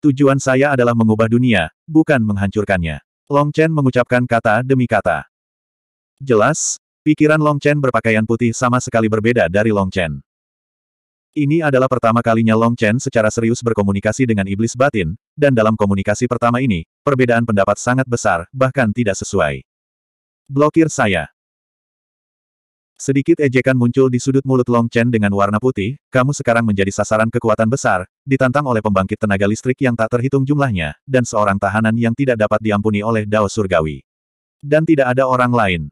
Speaker 1: Tujuan saya adalah mengubah dunia, bukan menghancurkannya. Long Chen mengucapkan kata demi kata. Jelas, pikiran Long Chen berpakaian putih sama sekali berbeda dari Long Chen. Ini adalah pertama kalinya Long Chen secara serius berkomunikasi dengan iblis batin, dan dalam komunikasi pertama ini, perbedaan pendapat sangat besar, bahkan tidak sesuai. Blokir saya. Sedikit ejekan muncul di sudut mulut Long Chen dengan warna putih, kamu sekarang menjadi sasaran kekuatan besar, ditantang oleh pembangkit tenaga listrik yang tak terhitung jumlahnya, dan seorang tahanan yang tidak dapat diampuni oleh Dao Surgawi. Dan tidak ada orang lain.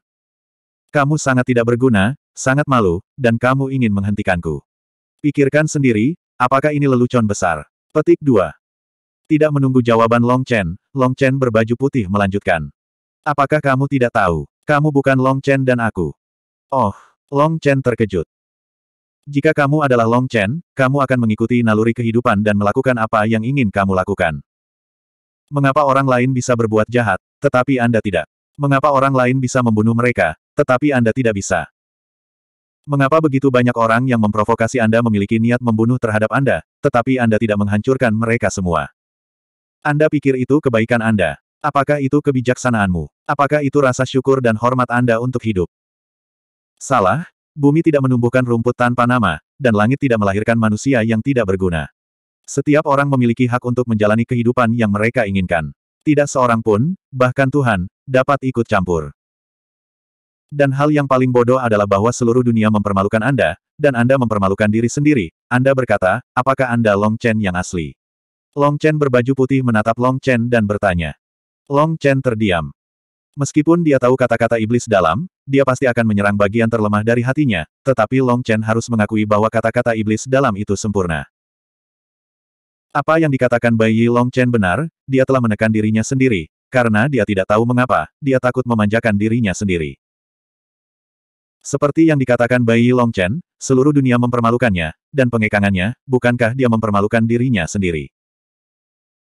Speaker 1: Kamu sangat tidak berguna, sangat malu, dan kamu ingin menghentikanku. Pikirkan sendiri, apakah ini lelucon besar? Petik 2. Tidak menunggu jawaban Long Chen, Long Chen berbaju putih melanjutkan. Apakah kamu tidak tahu? Kamu bukan Long Chen dan aku. Oh, Long Chen terkejut. Jika kamu adalah Long Chen, kamu akan mengikuti naluri kehidupan dan melakukan apa yang ingin kamu lakukan. Mengapa orang lain bisa berbuat jahat, tetapi Anda tidak? Mengapa orang lain bisa membunuh mereka, tetapi Anda tidak bisa? Mengapa begitu banyak orang yang memprovokasi Anda memiliki niat membunuh terhadap Anda, tetapi Anda tidak menghancurkan mereka semua? Anda pikir itu kebaikan Anda? Apakah itu kebijaksanaanmu? Apakah itu rasa syukur dan hormat Anda untuk hidup? Salah, bumi tidak menumbuhkan rumput tanpa nama, dan langit tidak melahirkan manusia yang tidak berguna. Setiap orang memiliki hak untuk menjalani kehidupan yang mereka inginkan. Tidak seorang pun, bahkan Tuhan, dapat ikut campur. Dan hal yang paling bodoh adalah bahwa seluruh dunia mempermalukan Anda, dan Anda mempermalukan diri sendiri. Anda berkata, apakah Anda Long Chen yang asli? Long Chen berbaju putih menatap Long Chen dan bertanya. Long Chen terdiam. Meskipun dia tahu kata-kata iblis dalam, dia pasti akan menyerang bagian terlemah dari hatinya, tetapi Long Chen harus mengakui bahwa kata-kata iblis dalam itu sempurna. Apa yang dikatakan Bai Yi Long Chen benar, dia telah menekan dirinya sendiri, karena dia tidak tahu mengapa, dia takut memanjakan dirinya sendiri. Seperti yang dikatakan Bai Yi Long Chen, seluruh dunia mempermalukannya, dan pengekangannya, bukankah dia mempermalukan dirinya sendiri?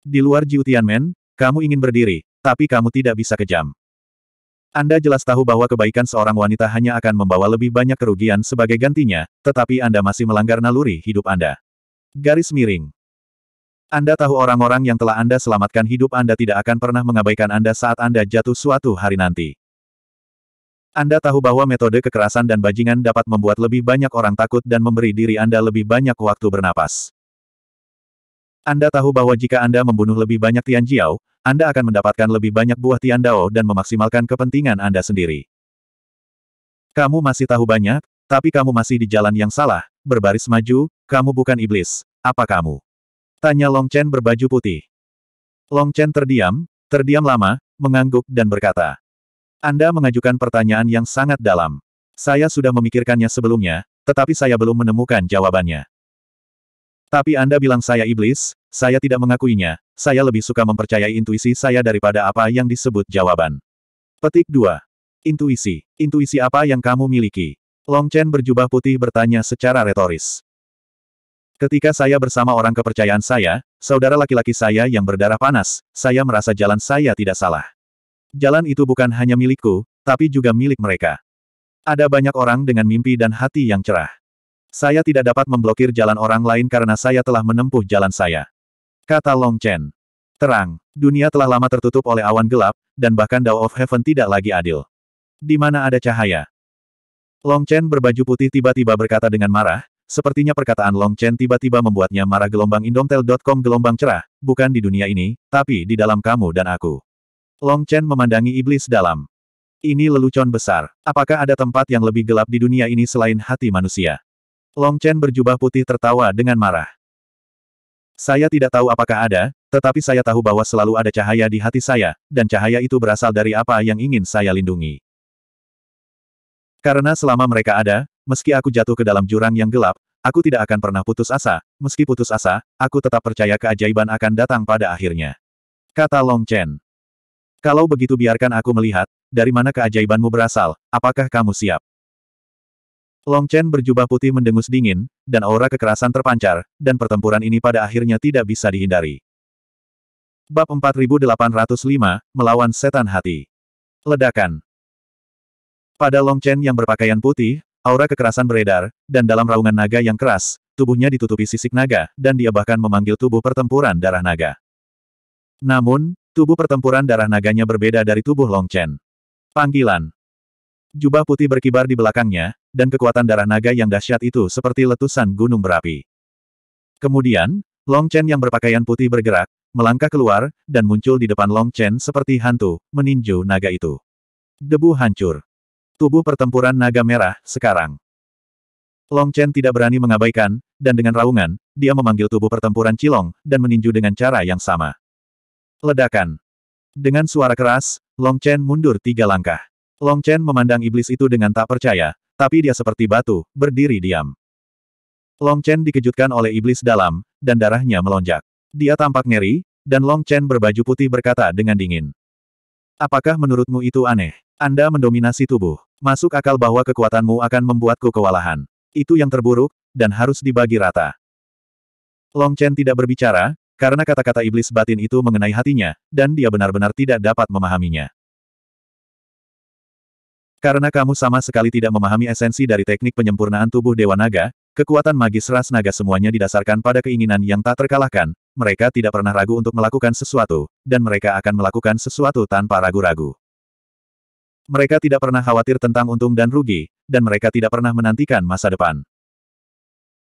Speaker 1: Di luar Jiu Tianmen, kamu ingin berdiri, tapi kamu tidak bisa kejam. Anda jelas tahu bahwa kebaikan seorang wanita hanya akan membawa lebih banyak kerugian sebagai gantinya, tetapi Anda masih melanggar naluri hidup Anda. Garis miring. Anda tahu orang-orang yang telah Anda selamatkan hidup Anda tidak akan pernah mengabaikan Anda saat Anda jatuh suatu hari nanti. Anda tahu bahwa metode kekerasan dan bajingan dapat membuat lebih banyak orang takut dan memberi diri Anda lebih banyak waktu bernapas. Anda tahu bahwa jika Anda membunuh lebih banyak Tian Jiao. Anda akan mendapatkan lebih banyak buah Tian Dao dan memaksimalkan kepentingan Anda sendiri. Kamu masih tahu banyak, tapi kamu masih di jalan yang salah, berbaris maju, kamu bukan iblis, apa kamu? Tanya Long Chen berbaju putih. Long Chen terdiam, terdiam lama, mengangguk dan berkata. Anda mengajukan pertanyaan yang sangat dalam. Saya sudah memikirkannya sebelumnya, tetapi saya belum menemukan jawabannya. Tapi Anda bilang saya iblis, saya tidak mengakuinya, saya lebih suka mempercayai intuisi saya daripada apa yang disebut jawaban. Petik 2. Intuisi. Intuisi apa yang kamu miliki? Long Chen berjubah putih bertanya secara retoris. Ketika saya bersama orang kepercayaan saya, saudara laki-laki saya yang berdarah panas, saya merasa jalan saya tidak salah. Jalan itu bukan hanya milikku, tapi juga milik mereka. Ada banyak orang dengan mimpi dan hati yang cerah. Saya tidak dapat memblokir jalan orang lain karena saya telah menempuh jalan saya. Kata Long Chen. Terang, dunia telah lama tertutup oleh awan gelap, dan bahkan Dao of Heaven tidak lagi adil. Di mana ada cahaya? Long Chen berbaju putih tiba-tiba berkata dengan marah, sepertinya perkataan Long Chen tiba-tiba membuatnya marah gelombang indomtel.com gelombang cerah, bukan di dunia ini, tapi di dalam kamu dan aku. Long Chen memandangi iblis dalam. Ini lelucon besar. Apakah ada tempat yang lebih gelap di dunia ini selain hati manusia? Long Chen berjubah putih tertawa dengan marah. Saya tidak tahu apakah ada, tetapi saya tahu bahwa selalu ada cahaya di hati saya, dan cahaya itu berasal dari apa yang ingin saya lindungi. Karena selama mereka ada, meski aku jatuh ke dalam jurang yang gelap, aku tidak akan pernah putus asa, meski putus asa, aku tetap percaya keajaiban akan datang pada akhirnya. Kata Long Chen. Kalau begitu biarkan aku melihat, dari mana keajaibanmu berasal, apakah kamu siap? Long Chen berjubah putih mendengus dingin, dan aura kekerasan terpancar, dan pertempuran ini pada akhirnya tidak bisa dihindari. Bab 4805, Melawan Setan Hati Ledakan Pada Long Chen yang berpakaian putih, aura kekerasan beredar, dan dalam raungan naga yang keras, tubuhnya ditutupi sisik naga, dan dia bahkan memanggil tubuh pertempuran darah naga. Namun, tubuh pertempuran darah naganya berbeda dari tubuh Long Chen. Panggilan Jubah putih berkibar di belakangnya, dan kekuatan darah naga yang dahsyat itu seperti letusan gunung berapi. Kemudian, Long Chen yang berpakaian putih bergerak, melangkah keluar, dan muncul di depan Long Chen seperti hantu, meninju naga itu. Debu hancur. Tubuh pertempuran naga merah, sekarang. Long Chen tidak berani mengabaikan, dan dengan raungan, dia memanggil tubuh pertempuran Cilong, dan meninju dengan cara yang sama. Ledakan. Dengan suara keras, Long Chen mundur tiga langkah. Long Chen memandang iblis itu dengan tak percaya, tapi dia seperti batu, berdiri diam. Long Chen dikejutkan oleh iblis dalam, dan darahnya melonjak. Dia tampak ngeri, dan Long Chen berbaju putih berkata dengan dingin. Apakah menurutmu itu aneh? Anda mendominasi tubuh. Masuk akal bahwa kekuatanmu akan membuatku kewalahan. Itu yang terburuk, dan harus dibagi rata. Long Chen tidak berbicara, karena kata-kata iblis batin itu mengenai hatinya, dan dia benar-benar tidak dapat memahaminya. Karena kamu sama sekali tidak memahami esensi dari teknik penyempurnaan tubuh Dewa Naga, kekuatan magis ras naga semuanya didasarkan pada keinginan yang tak terkalahkan, mereka tidak pernah ragu untuk melakukan sesuatu, dan mereka akan melakukan sesuatu tanpa ragu-ragu. Mereka tidak pernah khawatir tentang untung dan rugi, dan mereka tidak pernah menantikan masa depan.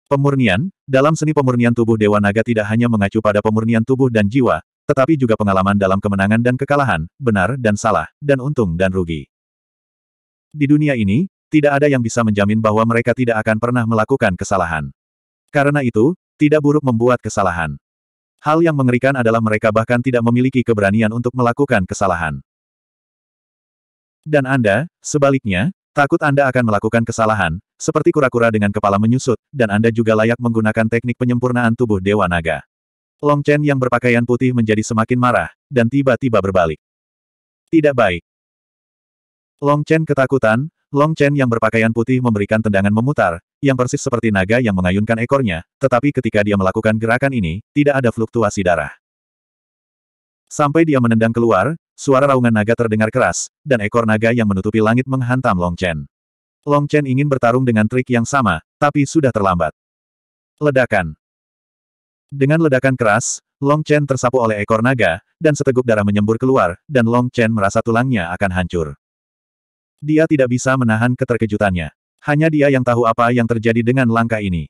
Speaker 1: Pemurnian, dalam seni pemurnian tubuh Dewa Naga tidak hanya mengacu pada pemurnian tubuh dan jiwa, tetapi juga pengalaman dalam kemenangan dan kekalahan, benar dan salah, dan untung dan rugi. Di dunia ini, tidak ada yang bisa menjamin bahwa mereka tidak akan pernah melakukan kesalahan. Karena itu, tidak buruk membuat kesalahan. Hal yang mengerikan adalah mereka bahkan tidak memiliki keberanian untuk melakukan kesalahan. Dan Anda, sebaliknya, takut Anda akan melakukan kesalahan, seperti kura-kura dengan kepala menyusut, dan Anda juga layak menggunakan teknik penyempurnaan tubuh Dewa Naga. Long Chen yang berpakaian putih menjadi semakin marah, dan tiba-tiba berbalik. Tidak baik. Long Chen ketakutan, Long Chen yang berpakaian putih memberikan tendangan memutar, yang persis seperti naga yang mengayunkan ekornya, tetapi ketika dia melakukan gerakan ini, tidak ada fluktuasi darah. Sampai dia menendang keluar, suara raungan naga terdengar keras, dan ekor naga yang menutupi langit menghantam Long Chen. Long Chen ingin bertarung dengan trik yang sama, tapi sudah terlambat. Ledakan Dengan ledakan keras, Long Chen tersapu oleh ekor naga, dan seteguk darah menyembur keluar, dan Long Chen merasa tulangnya akan hancur. Dia tidak bisa menahan keterkejutannya. Hanya dia yang tahu apa yang terjadi dengan langkah ini.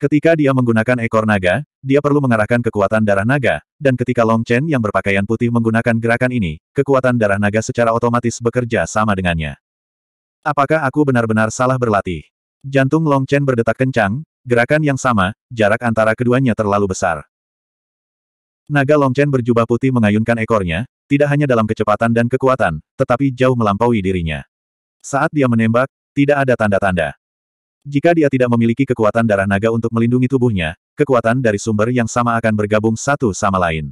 Speaker 1: Ketika dia menggunakan ekor naga, dia perlu mengarahkan kekuatan darah naga, dan ketika Long Chen yang berpakaian putih menggunakan gerakan ini, kekuatan darah naga secara otomatis bekerja sama dengannya. Apakah aku benar-benar salah berlatih? Jantung Long Chen berdetak kencang, gerakan yang sama, jarak antara keduanya terlalu besar. Naga Longchen berjubah putih mengayunkan ekornya, tidak hanya dalam kecepatan dan kekuatan, tetapi jauh melampaui dirinya. Saat dia menembak, tidak ada tanda-tanda. Jika dia tidak memiliki kekuatan darah naga untuk melindungi tubuhnya, kekuatan dari sumber yang sama akan bergabung satu sama lain.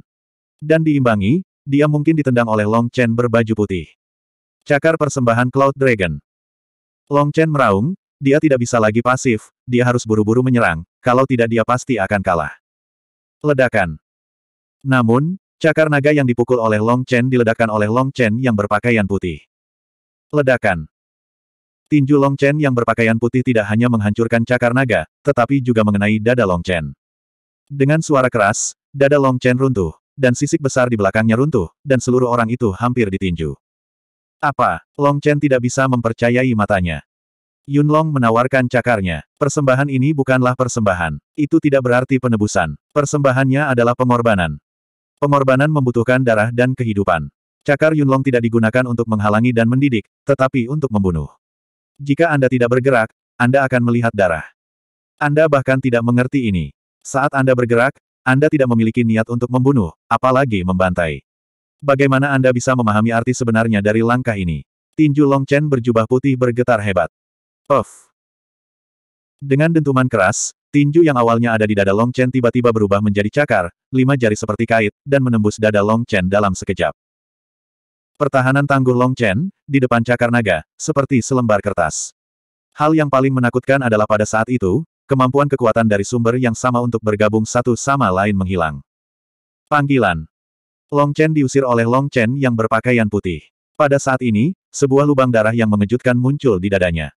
Speaker 1: Dan diimbangi, dia mungkin ditendang oleh Long Chen berbaju putih. Cakar persembahan Cloud Dragon. Long Chen meraung, dia tidak bisa lagi pasif, dia harus buru-buru menyerang, kalau tidak dia pasti akan kalah. Ledakan. Namun, cakar naga yang dipukul oleh Long Chen diledakkan oleh Long Chen yang berpakaian putih. Ledakan. Tinju Long Chen yang berpakaian putih tidak hanya menghancurkan cakar naga, tetapi juga mengenai dada Long Chen. Dengan suara keras, dada Long Chen runtuh, dan sisik besar di belakangnya runtuh, dan seluruh orang itu hampir ditinju. Apa? Long Chen tidak bisa mempercayai matanya. Yun Long menawarkan cakarnya. Persembahan ini bukanlah persembahan. Itu tidak berarti penebusan. Persembahannya adalah pengorbanan. Pengorbanan membutuhkan darah dan kehidupan. Cakar Yunlong tidak digunakan untuk menghalangi dan mendidik, tetapi untuk membunuh. Jika Anda tidak bergerak, Anda akan melihat darah. Anda bahkan tidak mengerti ini. Saat Anda bergerak, Anda tidak memiliki niat untuk membunuh, apalagi membantai. Bagaimana Anda bisa memahami arti sebenarnya dari langkah ini? Tinju Long Chen berjubah putih bergetar hebat. Off. Dengan dentuman keras, Tinju yang awalnya ada di dada Long Chen tiba-tiba berubah menjadi cakar, lima jari seperti kait, dan menembus dada Long Chen dalam sekejap. Pertahanan tangguh Long Chen, di depan cakar naga, seperti selembar kertas. Hal yang paling menakutkan adalah pada saat itu, kemampuan kekuatan dari sumber yang sama untuk bergabung satu sama lain menghilang. Panggilan Long Chen diusir oleh Long Chen yang berpakaian putih. Pada saat ini, sebuah lubang darah yang mengejutkan muncul di dadanya.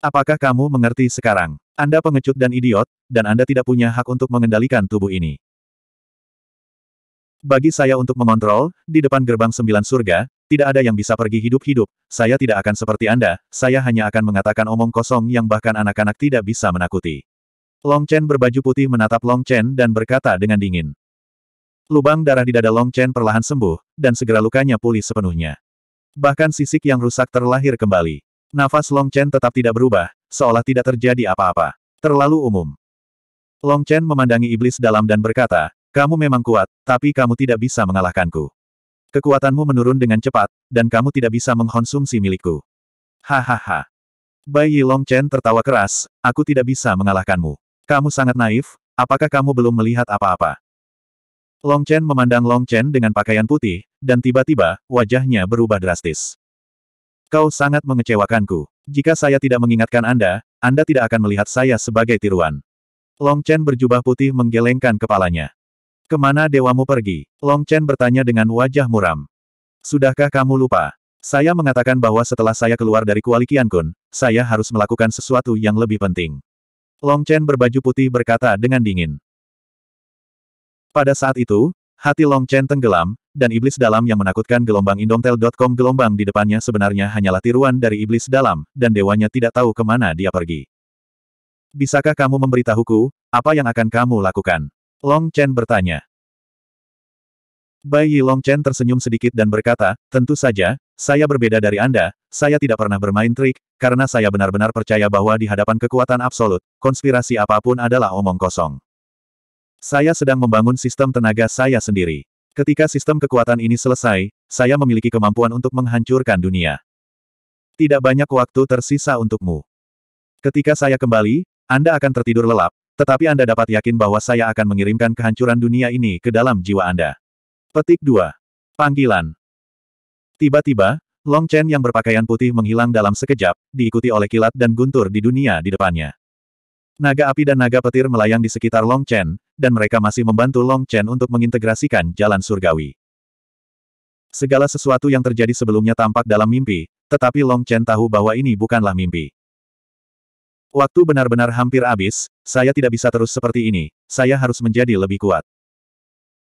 Speaker 1: Apakah kamu mengerti sekarang? Anda pengecut dan idiot, dan Anda tidak punya hak untuk mengendalikan tubuh ini. Bagi saya untuk mengontrol, di depan gerbang sembilan surga, tidak ada yang bisa pergi hidup-hidup, saya tidak akan seperti Anda, saya hanya akan mengatakan omong kosong yang bahkan anak-anak tidak bisa menakuti. Long Chen berbaju putih menatap Long Chen dan berkata dengan dingin. Lubang darah di dada Long Chen perlahan sembuh, dan segera lukanya pulih sepenuhnya. Bahkan sisik yang rusak terlahir kembali. Nafas Long Chen tetap tidak berubah, seolah tidak terjadi apa-apa. Terlalu umum. Long Chen memandangi iblis dalam dan berkata, kamu memang kuat, tapi kamu tidak bisa mengalahkanku. Kekuatanmu menurun dengan cepat, dan kamu tidak bisa mengkonsumsi milikku. Hahaha. Bayi Long Chen tertawa keras, aku tidak bisa mengalahkanmu. Kamu sangat naif, apakah kamu belum melihat apa-apa? Long Chen memandang Long Chen dengan pakaian putih, dan tiba-tiba, wajahnya berubah drastis. Kau sangat mengecewakanku. Jika saya tidak mengingatkan Anda, Anda tidak akan melihat saya sebagai tiruan. Long Chen berjubah putih menggelengkan kepalanya. Kemana dewamu pergi? Long Chen bertanya dengan wajah muram. Sudahkah kamu lupa? Saya mengatakan bahwa setelah saya keluar dari Kualikian Kun, saya harus melakukan sesuatu yang lebih penting. Long Chen berbaju putih berkata dengan dingin. Pada saat itu, Hati Long Chen tenggelam, dan iblis dalam yang menakutkan gelombang indomtel.com gelombang di depannya sebenarnya hanyalah tiruan dari iblis dalam, dan dewanya tidak tahu kemana dia pergi. Bisakah kamu memberitahuku, apa yang akan kamu lakukan? Long Chen bertanya. Bayi Long Chen tersenyum sedikit dan berkata, tentu saja, saya berbeda dari Anda, saya tidak pernah bermain trik, karena saya benar-benar percaya bahwa di hadapan kekuatan absolut, konspirasi apapun adalah omong kosong. Saya sedang membangun sistem tenaga saya sendiri. Ketika sistem kekuatan ini selesai, saya memiliki kemampuan untuk menghancurkan dunia. Tidak banyak waktu tersisa untukmu. Ketika saya kembali, Anda akan tertidur lelap, tetapi Anda dapat yakin bahwa saya akan mengirimkan kehancuran dunia ini ke dalam jiwa Anda. Petik 2. Panggilan. Tiba-tiba, Long Chen yang berpakaian putih menghilang dalam sekejap, diikuti oleh kilat dan guntur di dunia di depannya. Naga api dan naga petir melayang di sekitar Long Chen, dan mereka masih membantu Long Chen untuk mengintegrasikan jalan surgawi. Segala sesuatu yang terjadi sebelumnya tampak dalam mimpi, tetapi Long Chen tahu bahwa ini bukanlah mimpi. Waktu benar-benar hampir habis, saya tidak bisa terus seperti ini, saya harus menjadi lebih kuat.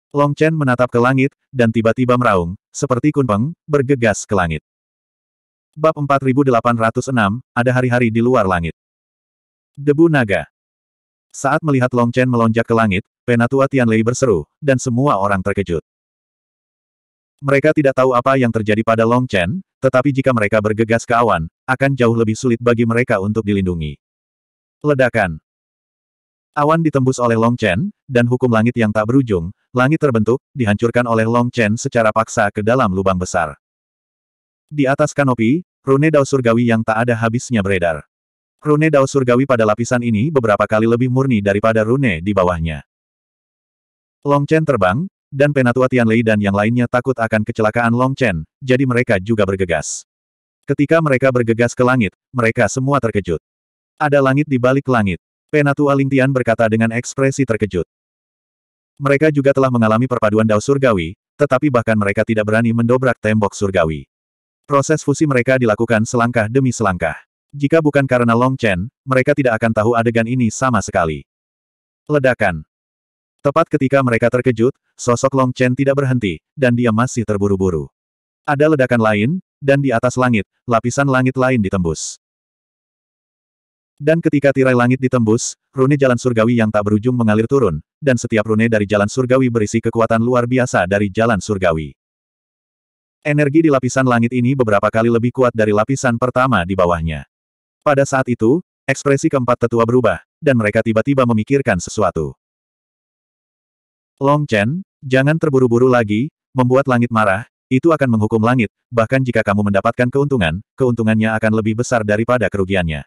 Speaker 1: Long Chen menatap ke langit, dan tiba-tiba meraung, seperti kunpeng, bergegas ke langit. Bab 4806, ada hari-hari di luar langit. Debu naga. Saat melihat Long Chen melonjak ke langit, Penatua Tian Lei berseru, dan semua orang terkejut. Mereka tidak tahu apa yang terjadi pada Long Chen, tetapi jika mereka bergegas ke awan, akan jauh lebih sulit bagi mereka untuk dilindungi. Ledakan. Awan ditembus oleh Long Chen, dan hukum langit yang tak berujung, langit terbentuk, dihancurkan oleh Long Chen secara paksa ke dalam lubang besar. Di atas kanopi, rune dao surgawi yang tak ada habisnya beredar. Rune Dao Surgawi pada lapisan ini beberapa kali lebih murni daripada rune di bawahnya. Long Chen terbang, dan Penatua Lei dan yang lainnya takut akan kecelakaan Long Chen, jadi mereka juga bergegas. Ketika mereka bergegas ke langit, mereka semua terkejut. Ada langit di balik langit. Penatua Tian berkata dengan ekspresi terkejut. Mereka juga telah mengalami perpaduan Dao Surgawi, tetapi bahkan mereka tidak berani mendobrak tembok surgawi. Proses fusi mereka dilakukan selangkah demi selangkah. Jika bukan karena Long Chen, mereka tidak akan tahu adegan ini sama sekali. Ledakan. Tepat ketika mereka terkejut, sosok Long Chen tidak berhenti, dan dia masih terburu-buru. Ada ledakan lain, dan di atas langit, lapisan langit lain ditembus. Dan ketika tirai langit ditembus, rune jalan surgawi yang tak berujung mengalir turun, dan setiap rune dari jalan surgawi berisi kekuatan luar biasa dari jalan surgawi. Energi di lapisan langit ini beberapa kali lebih kuat dari lapisan pertama di bawahnya. Pada saat itu, ekspresi keempat tetua berubah, dan mereka tiba-tiba memikirkan sesuatu. Long Chen, jangan terburu-buru lagi, membuat langit marah, itu akan menghukum langit, bahkan jika kamu mendapatkan keuntungan, keuntungannya akan lebih besar daripada kerugiannya.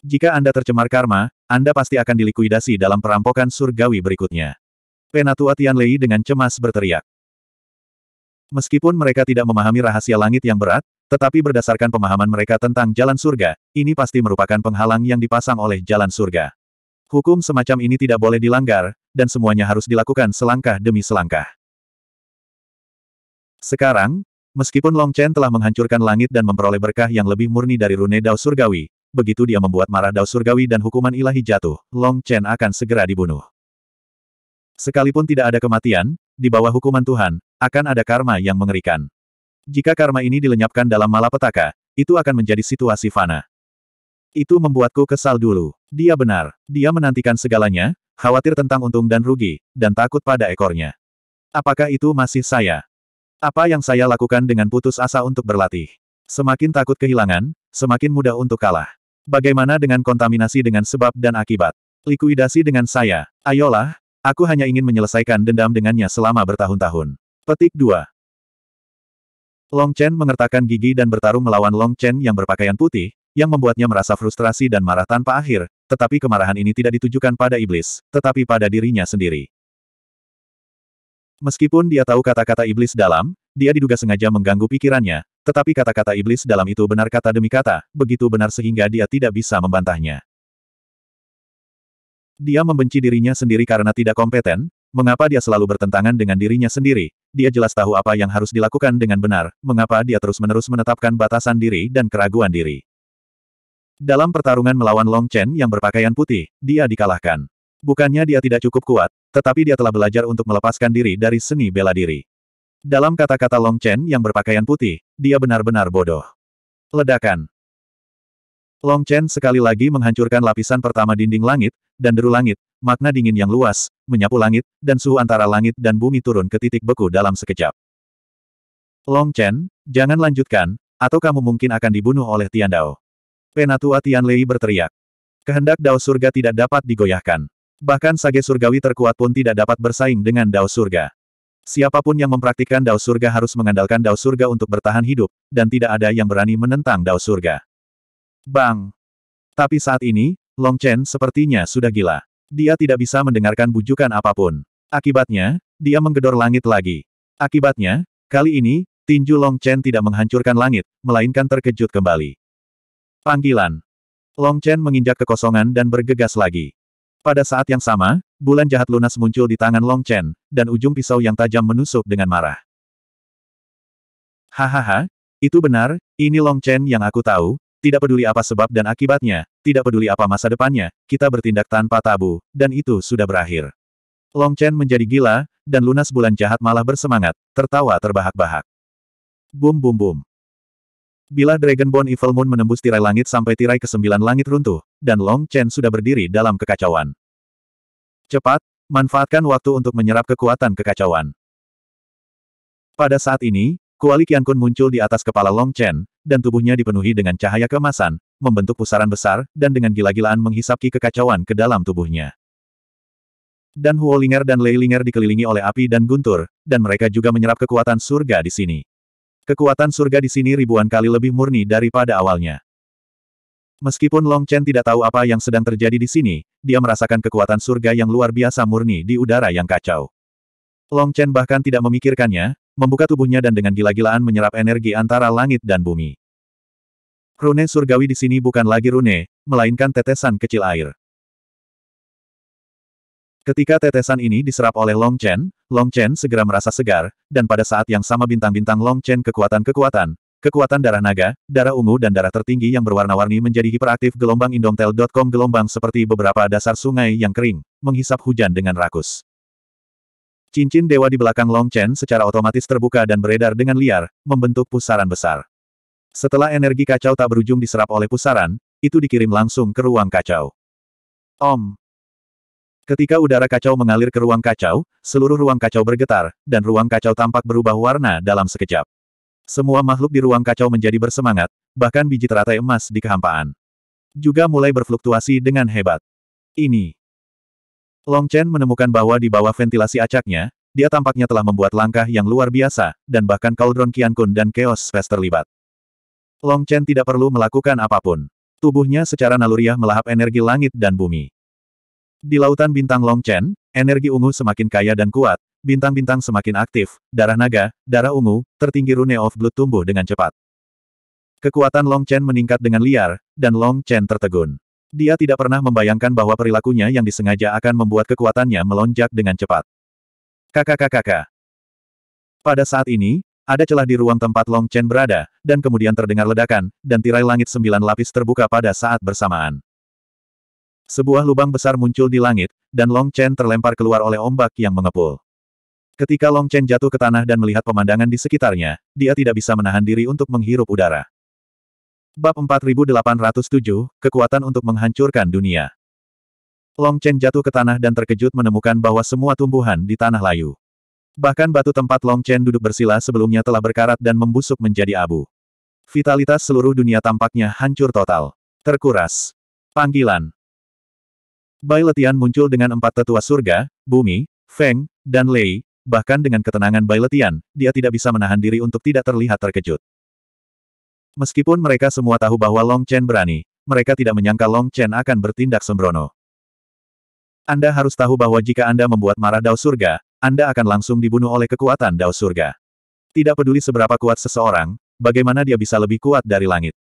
Speaker 1: Jika Anda tercemar karma, Anda pasti akan dilikuidasi dalam perampokan surgawi berikutnya. Penatua Tian Lei dengan cemas berteriak. Meskipun mereka tidak memahami rahasia langit yang berat, tetapi berdasarkan pemahaman mereka tentang jalan surga, ini pasti merupakan penghalang yang dipasang oleh jalan surga. Hukum semacam ini tidak boleh dilanggar, dan semuanya harus dilakukan selangkah demi selangkah. Sekarang, meskipun Long Chen telah menghancurkan langit dan memperoleh berkah yang lebih murni dari rune Dao Surgawi, begitu dia membuat marah Dao Surgawi dan hukuman ilahi jatuh, Long Chen akan segera dibunuh. Sekalipun tidak ada kematian, di bawah hukuman Tuhan, akan ada karma yang mengerikan. Jika karma ini dilenyapkan dalam malapetaka, itu akan menjadi situasi fana. Itu membuatku kesal dulu. Dia benar. Dia menantikan segalanya, khawatir tentang untung dan rugi, dan takut pada ekornya. Apakah itu masih saya? Apa yang saya lakukan dengan putus asa untuk berlatih? Semakin takut kehilangan, semakin mudah untuk kalah. Bagaimana dengan kontaminasi dengan sebab dan akibat? Likuidasi dengan saya. Ayolah, aku hanya ingin menyelesaikan dendam dengannya selama bertahun-tahun. Petik 2. Long Chen mengertakkan gigi dan bertarung melawan Long Chen yang berpakaian putih, yang membuatnya merasa frustrasi dan marah tanpa akhir, tetapi kemarahan ini tidak ditujukan pada iblis, tetapi pada dirinya sendiri. Meskipun dia tahu kata-kata iblis dalam, dia diduga sengaja mengganggu pikirannya, tetapi kata-kata iblis dalam itu benar kata demi kata, begitu benar sehingga dia tidak bisa membantahnya. Dia membenci dirinya sendiri karena tidak kompeten, Mengapa dia selalu bertentangan dengan dirinya sendiri? Dia jelas tahu apa yang harus dilakukan dengan benar, mengapa dia terus-menerus menetapkan batasan diri dan keraguan diri. Dalam pertarungan melawan Long Chen yang berpakaian putih, dia dikalahkan. Bukannya dia tidak cukup kuat, tetapi dia telah belajar untuk melepaskan diri dari seni bela diri. Dalam kata-kata Long Chen yang berpakaian putih, dia benar-benar bodoh. Ledakan. Long Chen sekali lagi menghancurkan lapisan pertama dinding langit, dan deru langit, makna dingin yang luas, menyapu langit, dan suhu antara langit dan bumi turun ke titik beku dalam sekejap. Long Chen, jangan lanjutkan, atau kamu mungkin akan dibunuh oleh Tian Dao. Penatua Tian Lei berteriak. Kehendak Dao Surga tidak dapat digoyahkan. Bahkan sage surgawi terkuat pun tidak dapat bersaing dengan Dao Surga. Siapapun yang mempraktikkan Dao Surga harus mengandalkan Dao Surga untuk bertahan hidup, dan tidak ada yang berani menentang Dao Surga. Bang! Tapi saat ini, Long Chen sepertinya sudah gila. Dia tidak bisa mendengarkan bujukan apapun. Akibatnya, dia menggedor langit lagi. Akibatnya, kali ini, tinju Long Chen tidak menghancurkan langit, melainkan terkejut kembali. Panggilan. Long Chen menginjak kekosongan dan bergegas lagi. Pada saat yang sama, bulan jahat lunas muncul di tangan Long Chen, dan ujung pisau yang tajam menusuk dengan marah. Hahaha, itu benar, ini Long Chen yang aku tahu, tidak peduli apa sebab dan akibatnya, tidak peduli apa masa depannya, kita bertindak tanpa tabu, dan itu sudah berakhir. Long Chen menjadi gila, dan lunas bulan jahat malah bersemangat, tertawa terbahak-bahak. Bum bum bum. Bila Dragon Dragonborn Evil Moon menembus tirai langit sampai tirai kesembilan langit runtuh, dan Long Chen sudah berdiri dalam kekacauan. Cepat, manfaatkan waktu untuk menyerap kekuatan kekacauan. Pada saat ini, Kuali Kun muncul di atas kepala Long Chen, dan tubuhnya dipenuhi dengan cahaya kemasan, membentuk pusaran besar, dan dengan gila-gilaan menghisap ki kekacauan ke dalam tubuhnya. Dan Linger dan Lei Linger dikelilingi oleh api dan guntur, dan mereka juga menyerap kekuatan surga di sini. Kekuatan surga di sini ribuan kali lebih murni daripada awalnya. Meskipun Long Chen tidak tahu apa yang sedang terjadi di sini, dia merasakan kekuatan surga yang luar biasa murni di udara yang kacau. Long Chen bahkan tidak memikirkannya, membuka tubuhnya dan dengan gila-gilaan menyerap energi antara langit dan bumi. Rune surgawi di sini bukan lagi rune, melainkan tetesan kecil air. Ketika tetesan ini diserap oleh Long Chen, Long Chen segera merasa segar, dan pada saat yang sama bintang-bintang Long Chen kekuatan-kekuatan, kekuatan darah naga, darah ungu dan darah tertinggi yang berwarna-warni menjadi hiperaktif gelombang indomtel.com gelombang seperti beberapa dasar sungai yang kering, menghisap hujan dengan rakus. Cincin dewa di belakang Long Chen secara otomatis terbuka dan beredar dengan liar, membentuk pusaran besar. Setelah energi kacau tak berujung diserap oleh pusaran, itu dikirim langsung ke ruang kacau. Om. Ketika udara kacau mengalir ke ruang kacau, seluruh ruang kacau bergetar, dan ruang kacau tampak berubah warna dalam sekejap. Semua makhluk di ruang kacau menjadi bersemangat, bahkan biji teratai emas di kehampaan. Juga mulai berfluktuasi dengan hebat. Ini. Long Chen menemukan bahwa di bawah ventilasi acaknya, dia tampaknya telah membuat langkah yang luar biasa, dan bahkan Cauldron Qian Kun dan Chaos Space terlibat. Long Chen tidak perlu melakukan apapun. Tubuhnya secara naluriah melahap energi langit dan bumi. Di lautan bintang Long Chen, energi ungu semakin kaya dan kuat, bintang-bintang semakin aktif, darah naga, darah ungu, tertinggi rune of blood tumbuh dengan cepat. Kekuatan Long Chen meningkat dengan liar, dan Long Chen tertegun. Dia tidak pernah membayangkan bahwa perilakunya yang disengaja akan membuat kekuatannya melonjak dengan cepat. Kakak-kakak. Pada saat ini, ada celah di ruang tempat Long Chen berada, dan kemudian terdengar ledakan, dan tirai langit sembilan lapis terbuka pada saat bersamaan. Sebuah lubang besar muncul di langit, dan Long Chen terlempar keluar oleh ombak yang mengepul. Ketika Long Chen jatuh ke tanah dan melihat pemandangan di sekitarnya, dia tidak bisa menahan diri untuk menghirup udara. Bab 4807, Kekuatan untuk Menghancurkan Dunia. Long Chen jatuh ke tanah dan terkejut menemukan bahwa semua tumbuhan di tanah layu. Bahkan batu tempat Long Chen duduk bersila sebelumnya telah berkarat dan membusuk menjadi abu. Vitalitas seluruh dunia tampaknya hancur total. Terkuras. Panggilan. Bai Letian muncul dengan empat tetua surga, bumi, Feng, dan Lei, bahkan dengan ketenangan Bai Letian, dia tidak bisa menahan diri untuk tidak terlihat terkejut. Meskipun mereka semua tahu bahwa Long Chen berani, mereka tidak menyangka Long Chen akan bertindak sembrono. Anda harus tahu bahwa jika Anda membuat marah Dao Surga, Anda akan langsung dibunuh oleh kekuatan Dao Surga. Tidak peduli seberapa kuat seseorang, bagaimana dia bisa lebih kuat dari langit.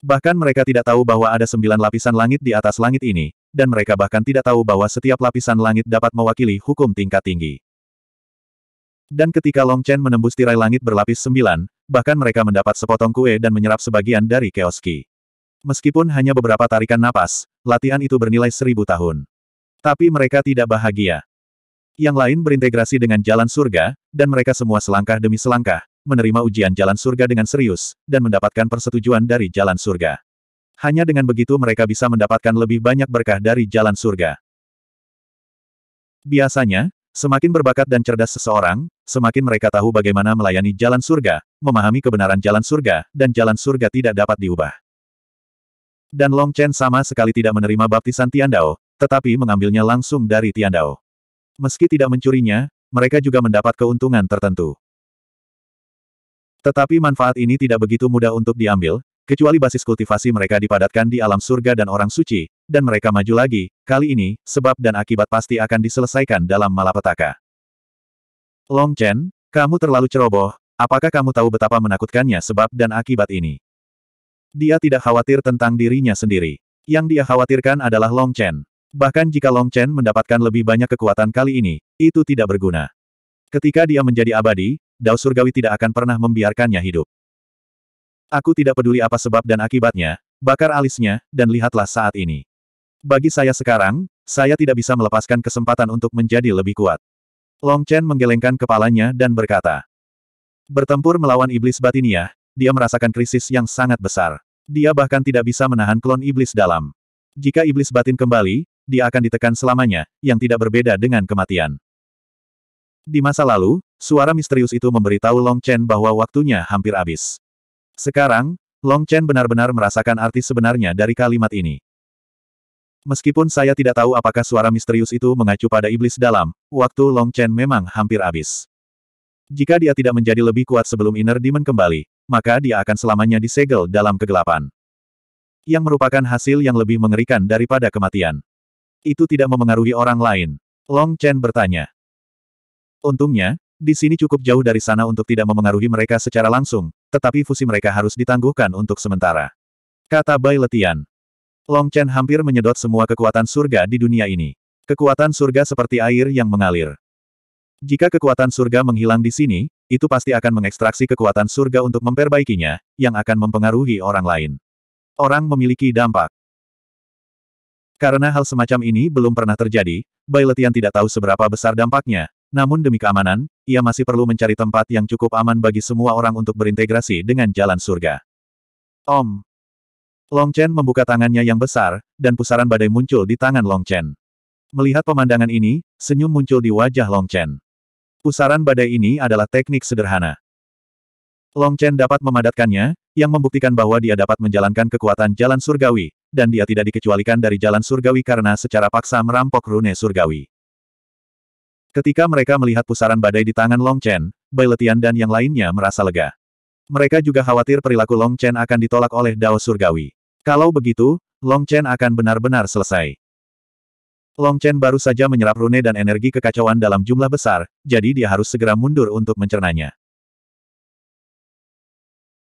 Speaker 1: Bahkan mereka tidak tahu bahwa ada sembilan lapisan langit di atas langit ini, dan mereka bahkan tidak tahu bahwa setiap lapisan langit dapat mewakili hukum tingkat tinggi. Dan ketika Long Chen menembus tirai langit berlapis sembilan, bahkan mereka mendapat sepotong kue dan menyerap sebagian dari keoski Meskipun hanya beberapa tarikan napas, latihan itu bernilai seribu tahun. Tapi mereka tidak bahagia. Yang lain berintegrasi dengan jalan surga, dan mereka semua selangkah demi selangkah, menerima ujian jalan surga dengan serius, dan mendapatkan persetujuan dari jalan surga. Hanya dengan begitu mereka bisa mendapatkan lebih banyak berkah dari jalan surga. Biasanya, Semakin berbakat dan cerdas seseorang, semakin mereka tahu bagaimana melayani jalan surga, memahami kebenaran jalan surga, dan jalan surga tidak dapat diubah. Dan Long Chen sama sekali tidak menerima baptisan Tiandao, tetapi mengambilnya langsung dari Tiandao. Meski tidak mencurinya, mereka juga mendapat keuntungan tertentu. Tetapi manfaat ini tidak begitu mudah untuk diambil, kecuali basis kultivasi mereka dipadatkan di alam surga dan orang suci, dan mereka maju lagi, kali ini, sebab dan akibat pasti akan diselesaikan dalam malapetaka. Long Chen, kamu terlalu ceroboh, apakah kamu tahu betapa menakutkannya sebab dan akibat ini? Dia tidak khawatir tentang dirinya sendiri. Yang dia khawatirkan adalah Long Chen. Bahkan jika Long Chen mendapatkan lebih banyak kekuatan kali ini, itu tidak berguna. Ketika dia menjadi abadi, Dao Surgawi tidak akan pernah membiarkannya hidup. Aku tidak peduli apa sebab dan akibatnya, bakar alisnya, dan lihatlah saat ini. Bagi saya sekarang, saya tidak bisa melepaskan kesempatan untuk menjadi lebih kuat. Long Chen menggelengkan kepalanya dan berkata, Bertempur melawan iblis batinia, dia merasakan krisis yang sangat besar. Dia bahkan tidak bisa menahan klon iblis dalam. Jika iblis batin kembali, dia akan ditekan selamanya, yang tidak berbeda dengan kematian. Di masa lalu, suara misterius itu memberitahu Long Chen bahwa waktunya hampir habis. Sekarang, Long Chen benar-benar merasakan arti sebenarnya dari kalimat ini. Meskipun saya tidak tahu apakah suara misterius itu mengacu pada iblis dalam, waktu Long Chen memang hampir habis. Jika dia tidak menjadi lebih kuat sebelum Inner Demon kembali, maka dia akan selamanya disegel dalam kegelapan. Yang merupakan hasil yang lebih mengerikan daripada kematian. Itu tidak memengaruhi orang lain. Long Chen bertanya. Untungnya, di sini cukup jauh dari sana untuk tidak memengaruhi mereka secara langsung, tetapi fusi mereka harus ditangguhkan untuk sementara. Kata Bai Letian. Long Chen hampir menyedot semua kekuatan surga di dunia ini. Kekuatan surga seperti air yang mengalir. Jika kekuatan surga menghilang di sini, itu pasti akan mengekstraksi kekuatan surga untuk memperbaikinya, yang akan mempengaruhi orang lain. Orang memiliki dampak. Karena hal semacam ini belum pernah terjadi, Bai Letian tidak tahu seberapa besar dampaknya, namun demi keamanan, ia masih perlu mencari tempat yang cukup aman bagi semua orang untuk berintegrasi dengan jalan surga. Om, Long Chen membuka tangannya yang besar, dan pusaran badai muncul di tangan Long Chen. Melihat pemandangan ini, senyum muncul di wajah Long Chen. Pusaran badai ini adalah teknik sederhana. Long Chen dapat memadatkannya, yang membuktikan bahwa dia dapat menjalankan kekuatan jalan surgawi, dan dia tidak dikecualikan dari jalan surgawi karena secara paksa merampok rune surgawi. Ketika mereka melihat pusaran badai di tangan Long Chen, Bai Letian dan yang lainnya merasa lega. Mereka juga khawatir perilaku Long Chen akan ditolak oleh Dao Surgawi. Kalau begitu, Long Chen akan benar-benar selesai. Long Chen baru saja menyerap rune dan energi kekacauan dalam jumlah besar, jadi dia harus segera mundur untuk mencernanya.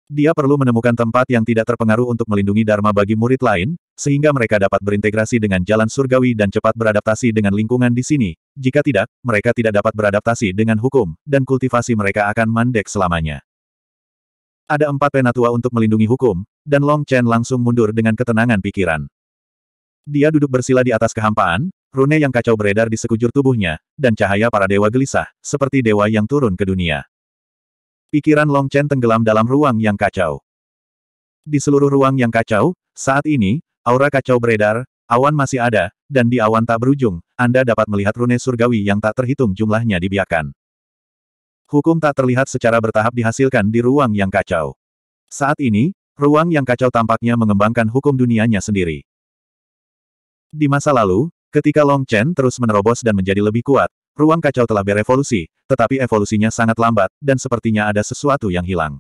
Speaker 1: Dia perlu menemukan tempat yang tidak terpengaruh untuk melindungi Dharma bagi murid lain, sehingga mereka dapat berintegrasi dengan jalan surgawi dan cepat beradaptasi dengan lingkungan di sini. Jika tidak, mereka tidak dapat beradaptasi dengan hukum, dan kultivasi mereka akan mandek selamanya. Ada empat penatua untuk melindungi hukum, dan Long Chen langsung mundur dengan ketenangan pikiran. Dia duduk bersila di atas kehampaan, rune yang kacau beredar di sekujur tubuhnya, dan cahaya para dewa gelisah, seperti dewa yang turun ke dunia. Pikiran Long Chen tenggelam dalam ruang yang kacau. Di seluruh ruang yang kacau, saat ini, aura kacau beredar, awan masih ada, dan di awan tak berujung, Anda dapat melihat rune surgawi yang tak terhitung jumlahnya dibiarkan. Hukum tak terlihat secara bertahap dihasilkan di ruang yang kacau. Saat ini, ruang yang kacau tampaknya mengembangkan hukum dunianya sendiri. Di masa lalu, ketika Long Chen terus menerobos dan menjadi lebih kuat, ruang kacau telah berevolusi, tetapi evolusinya sangat lambat, dan sepertinya ada sesuatu yang hilang.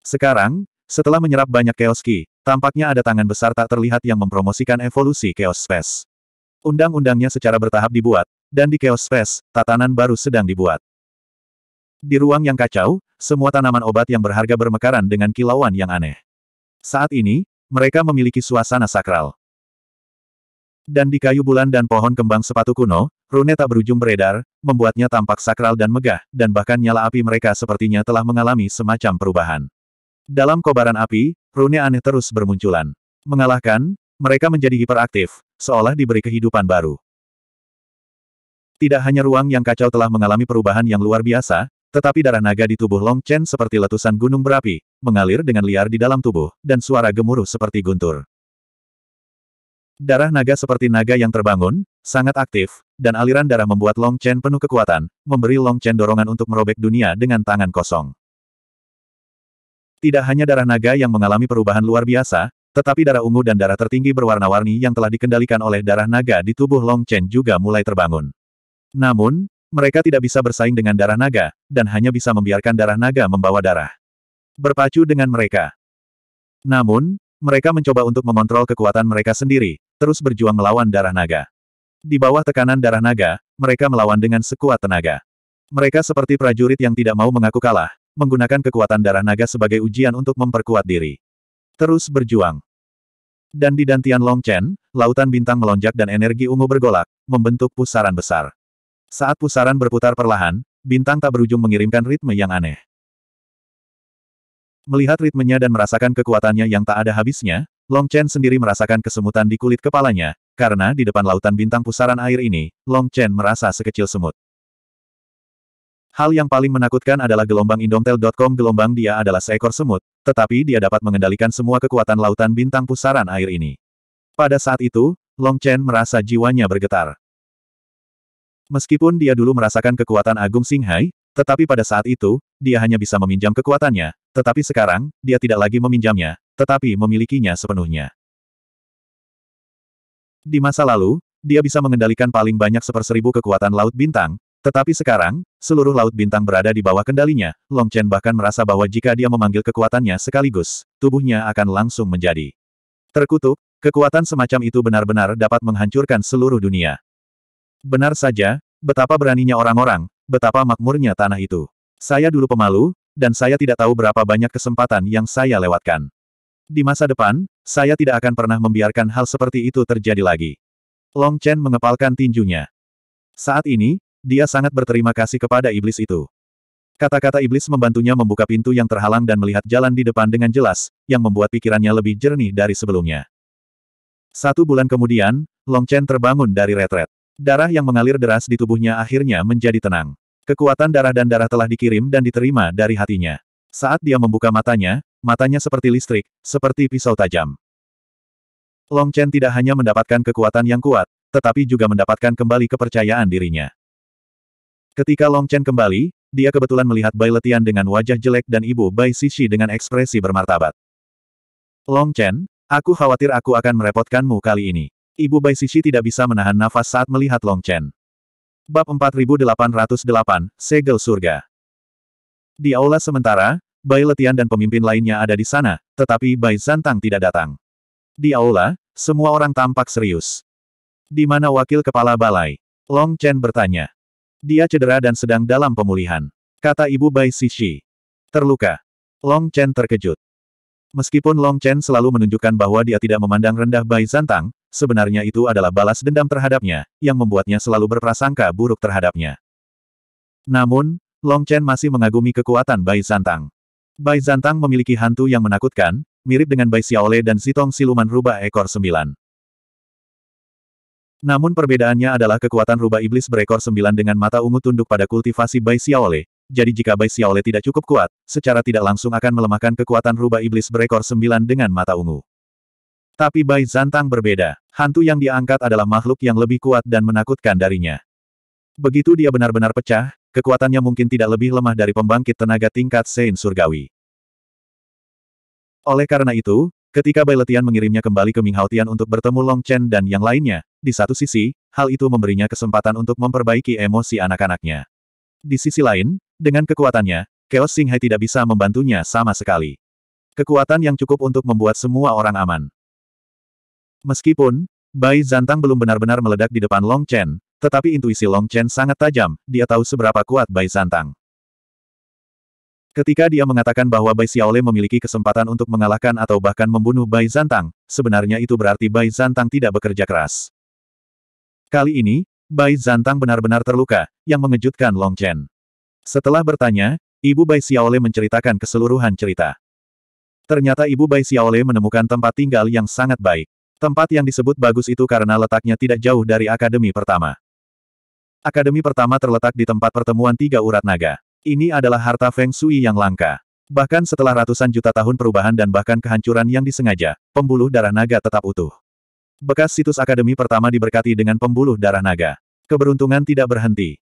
Speaker 1: Sekarang, setelah menyerap banyak chaos key, tampaknya ada tangan besar tak terlihat yang mempromosikan evolusi chaos space. Undang-undangnya secara bertahap dibuat, dan di chaos space, tatanan baru sedang dibuat. Di ruang yang kacau, semua tanaman obat yang berharga bermekaran dengan kilauan yang aneh. Saat ini, mereka memiliki suasana sakral. Dan di kayu bulan dan pohon kembang sepatu kuno, rune tak berujung beredar, membuatnya tampak sakral dan megah, dan bahkan nyala api mereka sepertinya telah mengalami semacam perubahan. Dalam kobaran api, rune aneh terus bermunculan. Mengalahkan, mereka menjadi hiperaktif, seolah diberi kehidupan baru. Tidak hanya ruang yang kacau telah mengalami perubahan yang luar biasa, tetapi darah naga di tubuh Long Chen seperti letusan gunung berapi, mengalir dengan liar di dalam tubuh, dan suara gemuruh seperti guntur. Darah naga seperti naga yang terbangun, sangat aktif, dan aliran darah membuat Long Chen penuh kekuatan, memberi Long Chen dorongan untuk merobek dunia dengan tangan kosong. Tidak hanya darah naga yang mengalami perubahan luar biasa, tetapi darah ungu dan darah tertinggi berwarna-warni yang telah dikendalikan oleh darah naga di tubuh Long Chen juga mulai terbangun. Namun, mereka tidak bisa bersaing dengan darah naga, dan hanya bisa membiarkan darah naga membawa darah. Berpacu dengan mereka. Namun, mereka mencoba untuk mengontrol kekuatan mereka sendiri, terus berjuang melawan darah naga. Di bawah tekanan darah naga, mereka melawan dengan sekuat tenaga. Mereka seperti prajurit yang tidak mau mengaku kalah, menggunakan kekuatan darah naga sebagai ujian untuk memperkuat diri. Terus berjuang. Dan di Dantian Longchen, lautan bintang melonjak dan energi ungu bergolak, membentuk pusaran besar. Saat pusaran berputar perlahan, bintang tak berujung mengirimkan ritme yang aneh. Melihat ritmenya dan merasakan kekuatannya yang tak ada habisnya, Long Chen sendiri merasakan kesemutan di kulit kepalanya, karena di depan lautan bintang pusaran air ini, Long Chen merasa sekecil semut. Hal yang paling menakutkan adalah gelombang indomtel.com gelombang dia adalah seekor semut, tetapi dia dapat mengendalikan semua kekuatan lautan bintang pusaran air ini. Pada saat itu, Long Chen merasa jiwanya bergetar. Meskipun dia dulu merasakan kekuatan Agung Singhai, tetapi pada saat itu, dia hanya bisa meminjam kekuatannya, tetapi sekarang, dia tidak lagi meminjamnya, tetapi memilikinya sepenuhnya. Di masa lalu, dia bisa mengendalikan paling banyak seperseribu kekuatan Laut Bintang, tetapi sekarang, seluruh Laut Bintang berada di bawah kendalinya, Long Chen bahkan merasa bahwa jika dia memanggil kekuatannya sekaligus, tubuhnya akan langsung menjadi terkutuk, kekuatan semacam itu benar-benar dapat menghancurkan seluruh dunia. Benar saja, betapa beraninya orang-orang, betapa makmurnya tanah itu. Saya dulu pemalu, dan saya tidak tahu berapa banyak kesempatan yang saya lewatkan. Di masa depan, saya tidak akan pernah membiarkan hal seperti itu terjadi lagi. Long Chen mengepalkan tinjunya. Saat ini, dia sangat berterima kasih kepada iblis itu. Kata-kata iblis membantunya membuka pintu yang terhalang dan melihat jalan di depan dengan jelas, yang membuat pikirannya lebih jernih dari sebelumnya. Satu bulan kemudian, Long Chen terbangun dari retret. Darah yang mengalir deras di tubuhnya akhirnya menjadi tenang. Kekuatan darah dan darah telah dikirim dan diterima dari hatinya. Saat dia membuka matanya, matanya seperti listrik, seperti pisau tajam. Long Chen tidak hanya mendapatkan kekuatan yang kuat, tetapi juga mendapatkan kembali kepercayaan dirinya. Ketika Long Chen kembali, dia kebetulan melihat Bai Letian dengan wajah jelek dan ibu Bai Sisi dengan ekspresi bermartabat. Long Chen, aku khawatir aku akan merepotkanmu kali ini. Ibu Bai Sishi tidak bisa menahan nafas saat melihat Long Chen. Bab 4808, Segel Surga Di aula sementara, Bai Letian dan pemimpin lainnya ada di sana, tetapi Bai Zantang tidak datang. Di aula, semua orang tampak serius. Di mana wakil kepala balai? Long Chen bertanya. Dia cedera dan sedang dalam pemulihan. Kata ibu Bai Sishi. Terluka. Long Chen terkejut. Meskipun Long Chen selalu menunjukkan bahwa dia tidak memandang rendah Bai Zantang, Sebenarnya itu adalah balas dendam terhadapnya, yang membuatnya selalu berprasangka buruk terhadapnya. Namun, Long Chen masih mengagumi kekuatan Bai Zantang. Bai Zantang memiliki hantu yang menakutkan, mirip dengan Bai Xiaole dan Sitong Siluman Rubah Ekor Sembilan. Namun perbedaannya adalah kekuatan rubah iblis berekor sembilan dengan mata ungu tunduk pada kultivasi Bai Xiaole, jadi jika Bai Xiaole tidak cukup kuat, secara tidak langsung akan melemahkan kekuatan rubah iblis berekor sembilan dengan mata ungu. Tapi Bai Zantang berbeda. Hantu yang diangkat adalah makhluk yang lebih kuat dan menakutkan darinya. Begitu dia benar-benar pecah, kekuatannya mungkin tidak lebih lemah dari pembangkit tenaga tingkat Sein Surgawi. Oleh karena itu, ketika Bai Letian mengirimnya kembali ke Ming Haotian untuk bertemu Long Chen dan yang lainnya, di satu sisi, hal itu memberinya kesempatan untuk memperbaiki emosi anak-anaknya. Di sisi lain, dengan kekuatannya, Chaos Singhai tidak bisa membantunya sama sekali. Kekuatan yang cukup untuk membuat semua orang aman. Meskipun, Bai Zantang belum benar-benar meledak di depan Long Chen, tetapi intuisi Long Chen sangat tajam, dia tahu seberapa kuat Bai Zantang. Ketika dia mengatakan bahwa Bai Xiaole memiliki kesempatan untuk mengalahkan atau bahkan membunuh Bai Zantang, sebenarnya itu berarti Bai Zantang tidak bekerja keras. Kali ini, Bai Zantang benar-benar terluka, yang mengejutkan Long Chen. Setelah bertanya, Ibu Bai Xiaole menceritakan keseluruhan cerita. Ternyata Ibu Bai Xiaole menemukan tempat tinggal yang sangat baik. Tempat yang disebut bagus itu karena letaknya tidak jauh dari Akademi Pertama. Akademi Pertama terletak di tempat pertemuan tiga urat naga. Ini adalah harta Feng Shui yang langka. Bahkan setelah ratusan juta tahun perubahan dan bahkan kehancuran yang disengaja, pembuluh darah naga tetap utuh. Bekas situs Akademi Pertama diberkati dengan pembuluh darah naga. Keberuntungan tidak berhenti.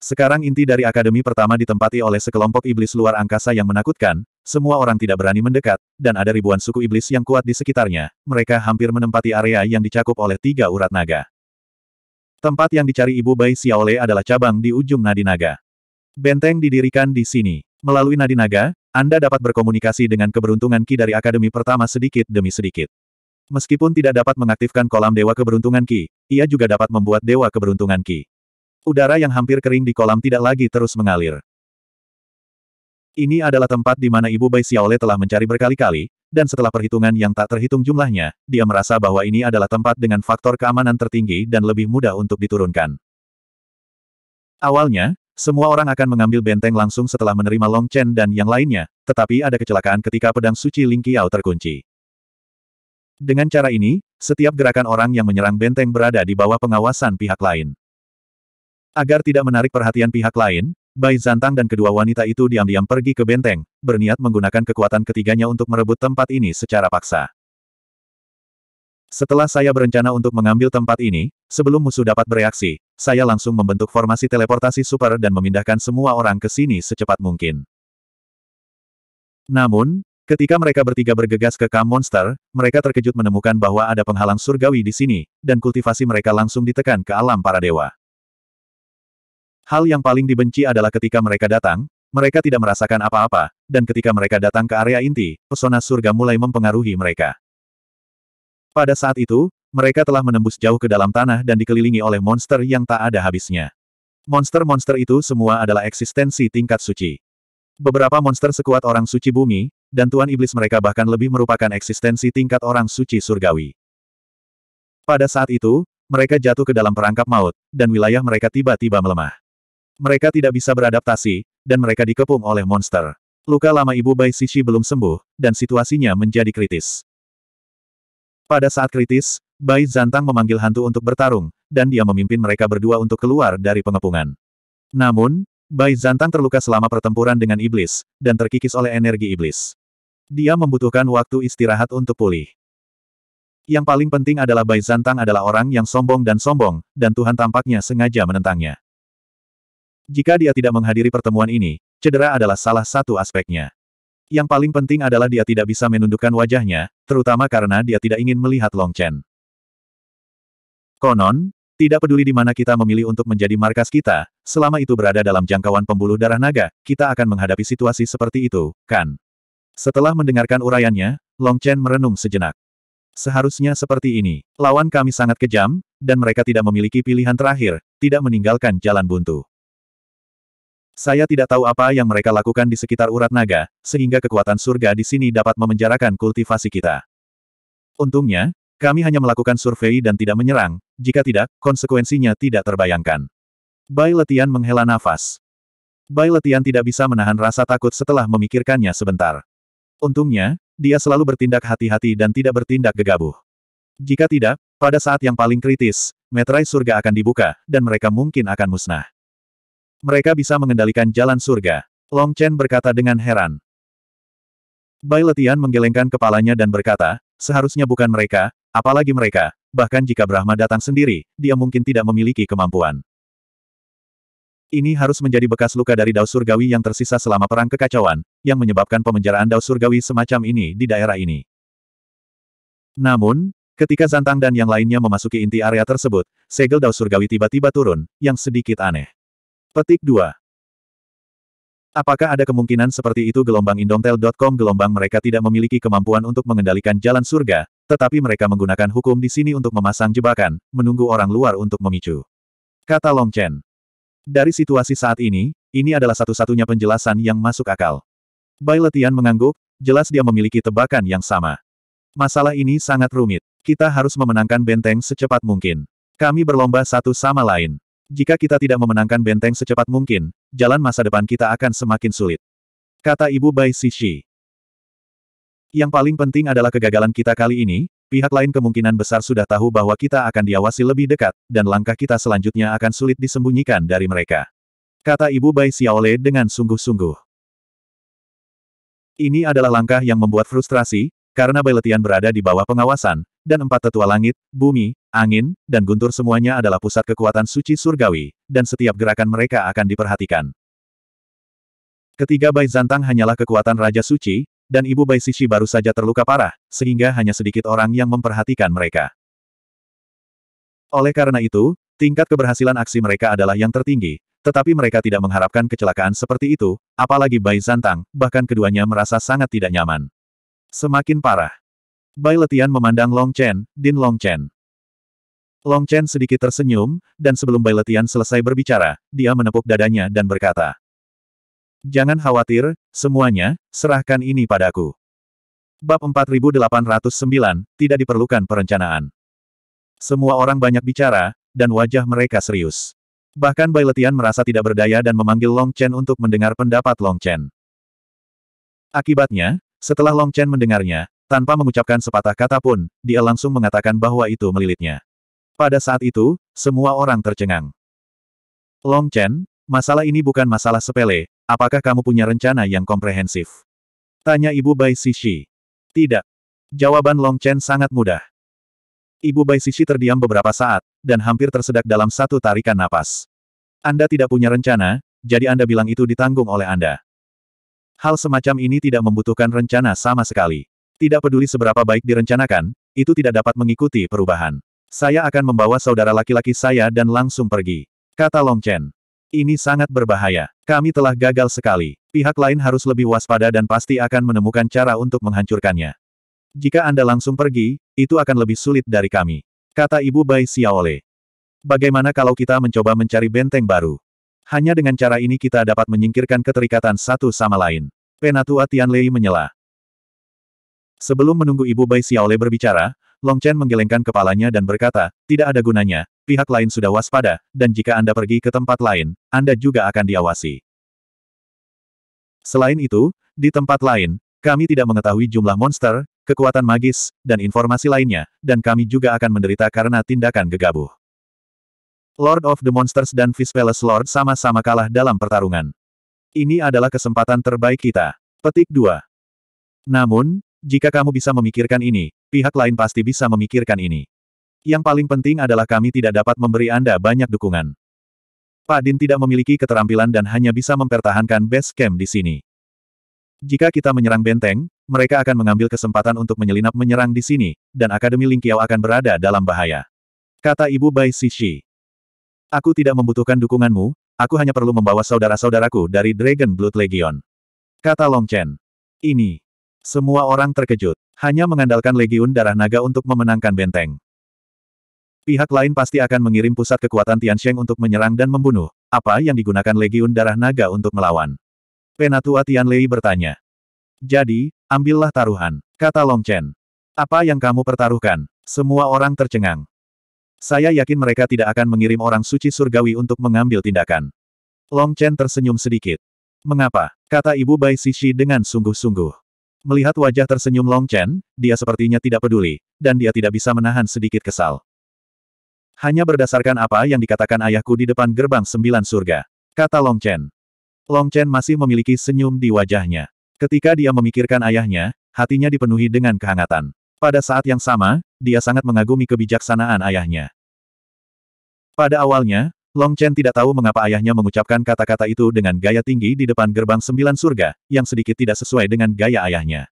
Speaker 1: Sekarang inti dari Akademi Pertama ditempati oleh sekelompok iblis luar angkasa yang menakutkan, semua orang tidak berani mendekat, dan ada ribuan suku iblis yang kuat di sekitarnya, mereka hampir menempati area yang dicakup oleh tiga urat naga. Tempat yang dicari ibu Bai Xiaole adalah cabang di ujung nadi naga. Benteng didirikan di sini. Melalui nadi naga, Anda dapat berkomunikasi dengan keberuntungan Ki dari Akademi pertama sedikit demi sedikit. Meskipun tidak dapat mengaktifkan kolam Dewa Keberuntungan Ki, ia juga dapat membuat Dewa Keberuntungan Ki. Udara yang hampir kering di kolam tidak lagi terus mengalir. Ini adalah tempat di mana ibu Bai Xiaole telah mencari berkali-kali, dan setelah perhitungan yang tak terhitung jumlahnya, dia merasa bahwa ini adalah tempat dengan faktor keamanan tertinggi dan lebih mudah untuk diturunkan. Awalnya, semua orang akan mengambil benteng langsung setelah menerima Long Chen dan yang lainnya, tetapi ada kecelakaan ketika pedang suci Ling Qiao terkunci. Dengan cara ini, setiap gerakan orang yang menyerang benteng berada di bawah pengawasan pihak lain. Agar tidak menarik perhatian pihak lain, Bai Zantang dan kedua wanita itu diam-diam pergi ke benteng, berniat menggunakan kekuatan ketiganya untuk merebut tempat ini secara paksa. Setelah saya berencana untuk mengambil tempat ini, sebelum musuh dapat bereaksi, saya langsung membentuk formasi teleportasi super dan memindahkan semua orang ke sini secepat mungkin. Namun, ketika mereka bertiga bergegas ke Kam Monster, mereka terkejut menemukan bahwa ada penghalang surgawi di sini, dan kultivasi mereka langsung ditekan ke alam para dewa. Hal yang paling dibenci adalah ketika mereka datang, mereka tidak merasakan apa-apa, dan ketika mereka datang ke area inti, pesona surga mulai mempengaruhi mereka. Pada saat itu, mereka telah menembus jauh ke dalam tanah dan dikelilingi oleh monster yang tak ada habisnya. Monster-monster itu semua adalah eksistensi tingkat suci. Beberapa monster sekuat orang suci bumi, dan Tuan Iblis mereka bahkan lebih merupakan eksistensi tingkat orang suci surgawi. Pada saat itu, mereka jatuh ke dalam perangkap maut, dan wilayah mereka tiba-tiba melemah. Mereka tidak bisa beradaptasi, dan mereka dikepung oleh monster. Luka lama ibu Bai Sishi belum sembuh, dan situasinya menjadi kritis. Pada saat kritis, Bai Zantang memanggil hantu untuk bertarung, dan dia memimpin mereka berdua untuk keluar dari pengepungan. Namun, Bai Zantang terluka selama pertempuran dengan iblis, dan terkikis oleh energi iblis. Dia membutuhkan waktu istirahat untuk pulih. Yang paling penting adalah Bai Zantang adalah orang yang sombong dan sombong, dan Tuhan tampaknya sengaja menentangnya. Jika dia tidak menghadiri pertemuan ini, cedera adalah salah satu aspeknya. Yang paling penting adalah dia tidak bisa menundukkan wajahnya, terutama karena dia tidak ingin melihat Long Chen. Konon, tidak peduli di mana kita memilih untuk menjadi markas kita, selama itu berada dalam jangkauan pembuluh darah naga, kita akan menghadapi situasi seperti itu, kan? Setelah mendengarkan uraiannya, Long Chen merenung sejenak. Seharusnya seperti ini. Lawan kami sangat kejam, dan mereka tidak memiliki pilihan terakhir, tidak meninggalkan jalan buntu. Saya tidak tahu apa yang mereka lakukan di sekitar urat naga, sehingga kekuatan surga di sini dapat memenjarakan kultivasi kita. Untungnya, kami hanya melakukan survei dan tidak menyerang, jika tidak, konsekuensinya tidak terbayangkan. Bai Letian menghela nafas. Bai Letian tidak bisa menahan rasa takut setelah memikirkannya sebentar. Untungnya, dia selalu bertindak hati-hati dan tidak bertindak gegabah. Jika tidak, pada saat yang paling kritis, meterai surga akan dibuka, dan mereka mungkin akan musnah. Mereka bisa mengendalikan jalan surga. Long Chen berkata dengan heran. Bai Letian menggelengkan kepalanya dan berkata, seharusnya bukan mereka, apalagi mereka, bahkan jika Brahma datang sendiri, dia mungkin tidak memiliki kemampuan. Ini harus menjadi bekas luka dari Dao Surgawi yang tersisa selama Perang Kekacauan, yang menyebabkan pemenjaraan Dao Surgawi semacam ini di daerah ini. Namun, ketika Zantang dan yang lainnya memasuki inti area tersebut, segel Dao Surgawi tiba-tiba turun, yang sedikit aneh. Petik 2. Apakah ada kemungkinan seperti itu gelombang indomtel.com gelombang mereka tidak memiliki kemampuan untuk mengendalikan jalan surga, tetapi mereka menggunakan hukum di sini untuk memasang jebakan, menunggu orang luar untuk memicu. Kata Long Chen. Dari situasi saat ini, ini adalah satu-satunya penjelasan yang masuk akal. Bai Letian mengangguk, jelas dia memiliki tebakan yang sama. Masalah ini sangat rumit. Kita harus memenangkan benteng secepat mungkin. Kami berlomba satu sama lain jika kita tidak memenangkan benteng secepat mungkin, jalan masa depan kita akan semakin sulit. Kata Ibu Bai Sishi. Yang paling penting adalah kegagalan kita kali ini, pihak lain kemungkinan besar sudah tahu bahwa kita akan diawasi lebih dekat, dan langkah kita selanjutnya akan sulit disembunyikan dari mereka. Kata Ibu Bai Xiaole dengan sungguh-sungguh. Ini adalah langkah yang membuat frustrasi, karena Bailetian berada di bawah pengawasan, dan empat tetua langit, bumi, angin, dan guntur semuanya adalah pusat kekuatan suci surgawi, dan setiap gerakan mereka akan diperhatikan. Ketiga Bai Zantang hanyalah kekuatan Raja Suci, dan Ibu Bai Sisi baru saja terluka parah, sehingga hanya sedikit orang yang memperhatikan mereka. Oleh karena itu, tingkat keberhasilan aksi mereka adalah yang tertinggi, tetapi mereka tidak mengharapkan kecelakaan seperti itu, apalagi Bai Zantang, bahkan keduanya merasa sangat tidak nyaman. Semakin parah, Bai Letian memandang Long Chen, Din Long Chen. Long Chen sedikit tersenyum, dan sebelum Bai Letian selesai berbicara, dia menepuk dadanya dan berkata, Jangan khawatir, semuanya, serahkan ini padaku. Bab 4809, tidak diperlukan perencanaan. Semua orang banyak bicara, dan wajah mereka serius. Bahkan Bai Letian merasa tidak berdaya dan memanggil Long Chen untuk mendengar pendapat Long Chen. Akibatnya, setelah Long Chen mendengarnya, tanpa mengucapkan sepatah kata pun, dia langsung mengatakan bahwa itu melilitnya. Pada saat itu, semua orang tercengang. Long Chen, masalah ini bukan masalah sepele, apakah kamu punya rencana yang komprehensif? Tanya Ibu Bai Sishi. Tidak. Jawaban Long Chen sangat mudah. Ibu Bai Sishi terdiam beberapa saat, dan hampir tersedak dalam satu tarikan napas. Anda tidak punya rencana, jadi Anda bilang itu ditanggung oleh Anda. Hal semacam ini tidak membutuhkan rencana sama sekali. Tidak peduli seberapa baik direncanakan, itu tidak dapat mengikuti perubahan. Saya akan membawa saudara laki-laki saya dan langsung pergi. Kata Long Chen. Ini sangat berbahaya. Kami telah gagal sekali. Pihak lain harus lebih waspada dan pasti akan menemukan cara untuk menghancurkannya. Jika Anda langsung pergi, itu akan lebih sulit dari kami. Kata Ibu Bai Xiaole. Bagaimana kalau kita mencoba mencari benteng baru? Hanya dengan cara ini kita dapat menyingkirkan keterikatan satu sama lain. Penatua Tianlei menyela. Sebelum menunggu Ibu Bai Xiaole berbicara, Long Chen menggelengkan kepalanya dan berkata, tidak ada gunanya, pihak lain sudah waspada, dan jika Anda pergi ke tempat lain, Anda juga akan diawasi. Selain itu, di tempat lain, kami tidak mengetahui jumlah monster, kekuatan magis, dan informasi lainnya, dan kami juga akan menderita karena tindakan gegabah. Lord of the Monsters dan Fist Palace Lord sama-sama kalah dalam pertarungan. Ini adalah kesempatan terbaik kita. Petik 2. Namun, jika kamu bisa memikirkan ini, pihak lain pasti bisa memikirkan ini. Yang paling penting adalah kami tidak dapat memberi Anda banyak dukungan. Pak Din tidak memiliki keterampilan dan hanya bisa mempertahankan base camp di sini. Jika kita menyerang benteng, mereka akan mengambil kesempatan untuk menyelinap menyerang di sini, dan Akademi Lingkiao akan berada dalam bahaya. Kata Ibu Bai Sishi. Aku tidak membutuhkan dukunganmu, aku hanya perlu membawa saudara-saudaraku dari Dragon Blood Legion. Kata Long Chen. Ini. Semua orang terkejut. Hanya mengandalkan legiun darah naga untuk memenangkan benteng. Pihak lain pasti akan mengirim pusat kekuatan Tiansheng untuk menyerang dan membunuh. Apa yang digunakan legiun darah naga untuk melawan? Penatua Tian Lei bertanya. Jadi, ambillah taruhan, kata Long Chen. Apa yang kamu pertaruhkan? Semua orang tercengang. Saya yakin mereka tidak akan mengirim orang suci surgawi untuk mengambil tindakan. Long Chen tersenyum sedikit. Mengapa? Kata ibu Bai Sishi dengan sungguh-sungguh. Melihat wajah tersenyum Long Chen, dia sepertinya tidak peduli, dan dia tidak bisa menahan sedikit kesal. Hanya berdasarkan apa yang dikatakan ayahku di depan gerbang sembilan surga, kata Long Chen. Long Chen masih memiliki senyum di wajahnya. Ketika dia memikirkan ayahnya, hatinya dipenuhi dengan kehangatan. Pada saat yang sama, dia sangat mengagumi kebijaksanaan ayahnya. Pada awalnya, Long Chen tidak tahu mengapa ayahnya mengucapkan kata-kata itu dengan gaya tinggi di depan gerbang sembilan surga, yang sedikit tidak sesuai dengan gaya ayahnya.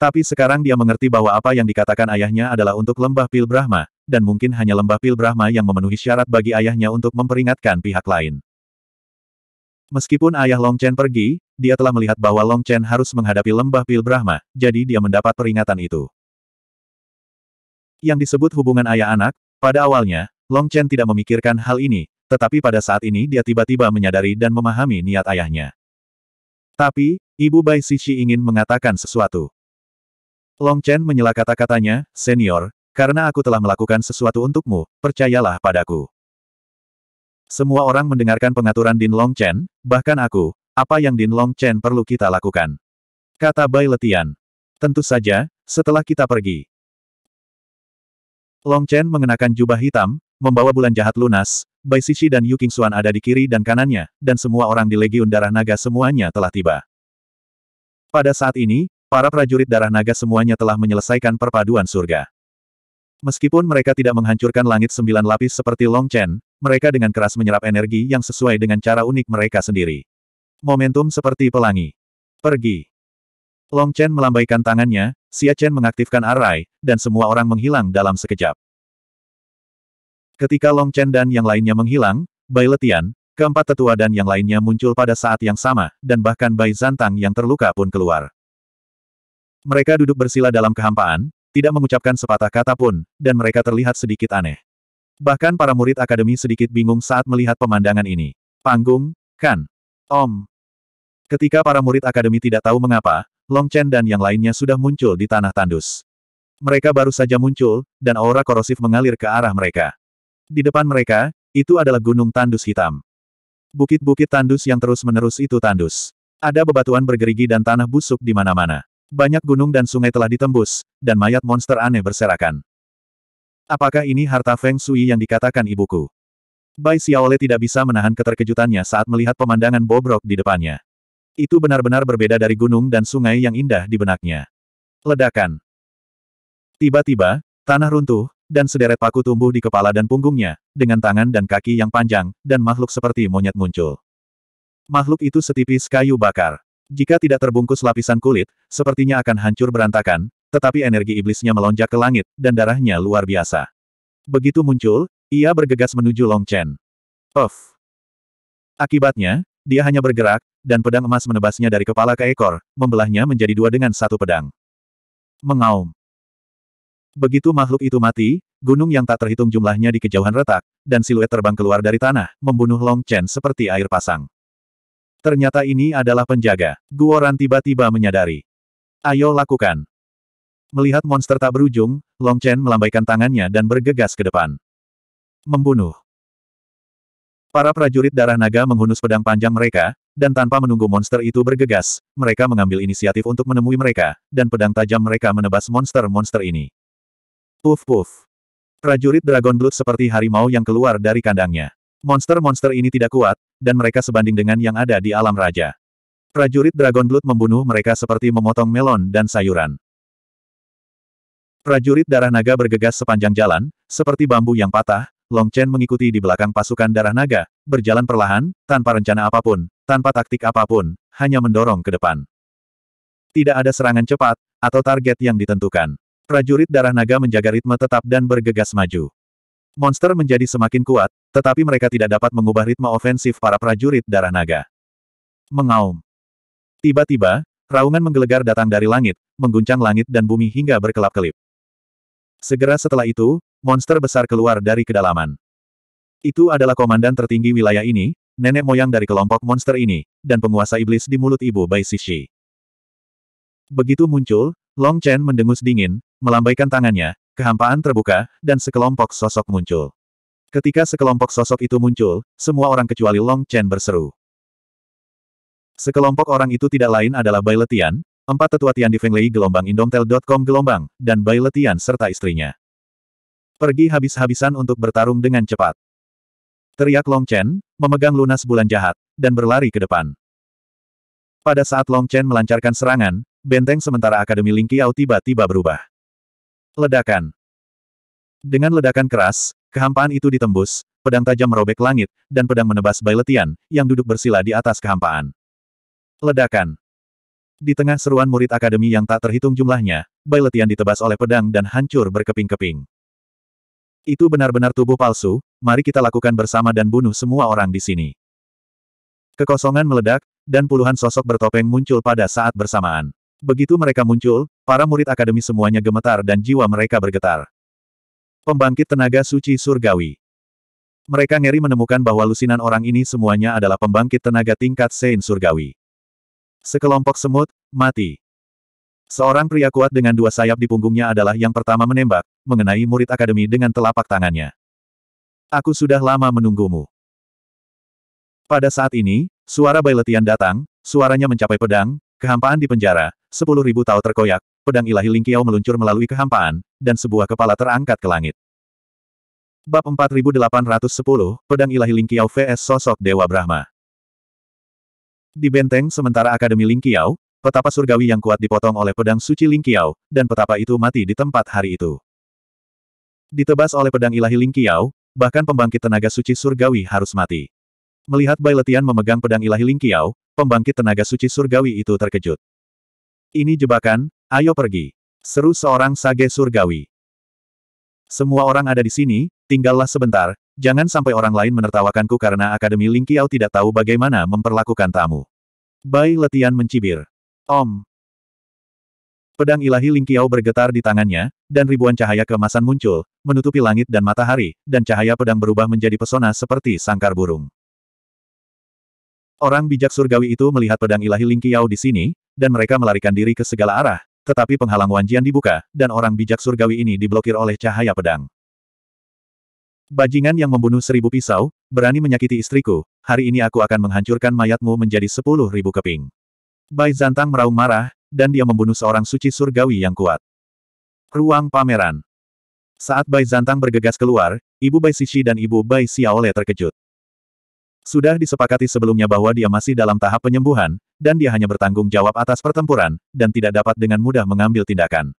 Speaker 1: Tapi sekarang dia mengerti bahwa apa yang dikatakan ayahnya adalah untuk lembah Pil Brahma, dan mungkin hanya lembah Pil Brahma yang memenuhi syarat bagi ayahnya untuk memperingatkan pihak lain. Meskipun ayah Long Chen pergi, dia telah melihat bahwa Long Chen harus menghadapi lembah Pil Brahma, jadi dia mendapat peringatan itu. Yang disebut hubungan ayah-anak, pada awalnya, Long Chen tidak memikirkan hal ini, tetapi pada saat ini dia tiba-tiba menyadari dan memahami niat ayahnya. Tapi, Ibu Bai Sisi ingin mengatakan sesuatu. Long Chen menyela kata-katanya, Senior, karena aku telah melakukan sesuatu untukmu, percayalah padaku. Semua orang mendengarkan pengaturan Din Long Chen, bahkan aku, apa yang Din Long Chen perlu kita lakukan. Kata Bai Letian. Tentu saja, setelah kita pergi. Long Chen mengenakan jubah hitam, membawa bulan jahat lunas, Bai Sishi dan Yu Qingxuan ada di kiri dan kanannya, dan semua orang di Legiun Darah Naga semuanya telah tiba. Pada saat ini, para prajurit Darah Naga semuanya telah menyelesaikan perpaduan surga. Meskipun mereka tidak menghancurkan langit sembilan lapis seperti Long Chen, mereka dengan keras menyerap energi yang sesuai dengan cara unik mereka sendiri. Momentum seperti pelangi. Pergi. Long Chen melambaikan tangannya, Xia Chen mengaktifkan arai, dan semua orang menghilang dalam sekejap. Ketika Long Chen dan yang lainnya menghilang, Bai Letian, keempat tetua dan yang lainnya muncul pada saat yang sama, dan bahkan Bai Zantang yang terluka pun keluar. Mereka duduk bersila dalam kehampaan, tidak mengucapkan sepatah kata pun, dan mereka terlihat sedikit aneh. Bahkan para murid akademi sedikit bingung saat melihat pemandangan ini. Panggung, kan? Om. Ketika para murid akademi tidak tahu mengapa, Long Chen dan yang lainnya sudah muncul di tanah tandus. Mereka baru saja muncul, dan aura korosif mengalir ke arah mereka. Di depan mereka, itu adalah gunung tandus hitam. Bukit-bukit tandus yang terus-menerus itu tandus. Ada bebatuan bergerigi dan tanah busuk di mana-mana. Banyak gunung dan sungai telah ditembus, dan mayat monster aneh berserakan. Apakah ini harta Feng Shui yang dikatakan ibuku? Bai Xiaole tidak bisa menahan keterkejutannya saat melihat pemandangan bobrok di depannya. Itu benar-benar berbeda dari gunung dan sungai yang indah di benaknya. Ledakan. Tiba-tiba, tanah runtuh, dan sederet paku tumbuh di kepala dan punggungnya, dengan tangan dan kaki yang panjang, dan makhluk seperti monyet muncul. Makhluk itu setipis kayu bakar. Jika tidak terbungkus lapisan kulit, sepertinya akan hancur berantakan, tetapi energi iblisnya melonjak ke langit, dan darahnya luar biasa. Begitu muncul, ia bergegas menuju Long Chen. Of. Akibatnya, dia hanya bergerak, dan pedang emas menebasnya dari kepala ke ekor, membelahnya menjadi dua dengan satu pedang. Mengaum. Begitu makhluk itu mati, gunung yang tak terhitung jumlahnya di kejauhan retak, dan siluet terbang keluar dari tanah, membunuh Long Chen seperti air pasang. Ternyata ini adalah penjaga. Guoran tiba-tiba menyadari. Ayo lakukan. Melihat monster tak berujung, Long Chen melambaikan tangannya dan bergegas ke depan. Membunuh. Para prajurit darah naga menghunus pedang panjang mereka, dan tanpa menunggu monster itu bergegas, mereka mengambil inisiatif untuk menemui mereka, dan pedang tajam mereka menebas monster-monster ini. Puf puf. Prajurit Dragon Blood seperti harimau yang keluar dari kandangnya. Monster-monster ini tidak kuat, dan mereka sebanding dengan yang ada di alam raja. Prajurit Dragon Blood membunuh mereka seperti memotong melon dan sayuran. Prajurit darah naga bergegas sepanjang jalan, seperti bambu yang patah, Long Chen mengikuti di belakang pasukan darah naga, berjalan perlahan, tanpa rencana apapun, tanpa taktik apapun, hanya mendorong ke depan. Tidak ada serangan cepat, atau target yang ditentukan. Prajurit darah naga menjaga ritme tetap dan bergegas maju. Monster menjadi semakin kuat, tetapi mereka tidak dapat mengubah ritme ofensif para prajurit darah naga. Mengaum. Tiba-tiba, raungan menggelegar datang dari langit, mengguncang langit dan bumi hingga berkelap-kelip. Segera setelah itu, monster besar keluar dari kedalaman. Itu adalah komandan tertinggi wilayah ini, nenek moyang dari kelompok monster ini, dan penguasa iblis di mulut ibu Bai Sishi. Begitu muncul, Long Chen mendengus dingin, melambaikan tangannya, kehampaan terbuka, dan sekelompok sosok muncul. Ketika sekelompok sosok itu muncul, semua orang kecuali Long Chen berseru. Sekelompok orang itu tidak lain adalah Bai Letian, empat tetua Tian di Fenglei gelombang indomtel.com gelombang, dan Bai Letian serta istrinya. Pergi habis-habisan untuk bertarung dengan cepat. Teriak Long Chen, memegang lunas bulan jahat, dan berlari ke depan. Pada saat Long Chen melancarkan serangan, benteng sementara Akademi Lingqiao tiba-tiba berubah. Ledakan. Dengan ledakan keras, kehampaan itu ditembus, pedang tajam merobek langit, dan pedang menebas Bailetian, yang duduk bersila di atas kehampaan. Ledakan. Di tengah seruan murid akademi yang tak terhitung jumlahnya, Bailetian ditebas oleh pedang dan hancur berkeping-keping. Itu benar-benar tubuh palsu, mari kita lakukan bersama dan bunuh semua orang di sini. Kekosongan meledak, dan puluhan sosok bertopeng muncul pada saat bersamaan. Begitu mereka muncul, para murid akademi semuanya gemetar dan jiwa mereka bergetar. Pembangkit tenaga suci surgawi. Mereka ngeri menemukan bahwa lusinan orang ini semuanya adalah pembangkit tenaga tingkat Sein surgawi. Sekelompok semut, mati. Seorang pria kuat dengan dua sayap di punggungnya adalah yang pertama menembak, mengenai murid akademi dengan telapak tangannya. Aku sudah lama menunggumu. Pada saat ini, suara bayletian datang, suaranya mencapai pedang, kehampaan di penjara, sepuluh ribu tao terkoyak, pedang ilahi Lingqiao meluncur melalui kehampaan, dan sebuah kepala terangkat ke langit. Bab 4810, Pedang Ilahi Lingqiao vs Sosok Dewa Brahma Di benteng sementara Akademi Lingqiao, petapa surgawi yang kuat dipotong oleh pedang suci Lingqiao, dan petapa itu mati di tempat hari itu. Ditebas oleh pedang ilahi Lingqiao, bahkan pembangkit tenaga suci surgawi harus mati. Melihat Bailetian Letian memegang pedang ilahi Lingqiao, pembangkit tenaga suci surgawi itu terkejut. Ini jebakan, ayo pergi. Seru seorang sage surgawi. Semua orang ada di sini, tinggallah sebentar, jangan sampai orang lain menertawakanku karena Akademi Lingkiao tidak tahu bagaimana memperlakukan tamu. Bai Letian mencibir. Om. Pedang ilahi Lingkiao bergetar di tangannya, dan ribuan cahaya kemasan muncul, menutupi langit dan matahari, dan cahaya pedang berubah menjadi pesona seperti sangkar burung. Orang bijak surgawi itu melihat pedang ilahi Ling Qiao di sini, dan mereka melarikan diri ke segala arah, tetapi penghalang Wanjian dibuka, dan orang bijak surgawi ini diblokir oleh cahaya pedang. Bajingan yang membunuh seribu pisau, berani menyakiti istriku, hari ini aku akan menghancurkan mayatmu menjadi sepuluh ribu keping. Bai Zantang meraung marah, dan dia membunuh seorang suci surgawi yang kuat. Ruang pameran Saat Bai Zantang bergegas keluar, ibu Bai Sishi dan ibu Bai Xiaole terkejut. Sudah disepakati sebelumnya bahwa dia masih dalam tahap penyembuhan, dan dia hanya bertanggung jawab atas pertempuran, dan tidak dapat dengan mudah mengambil tindakan.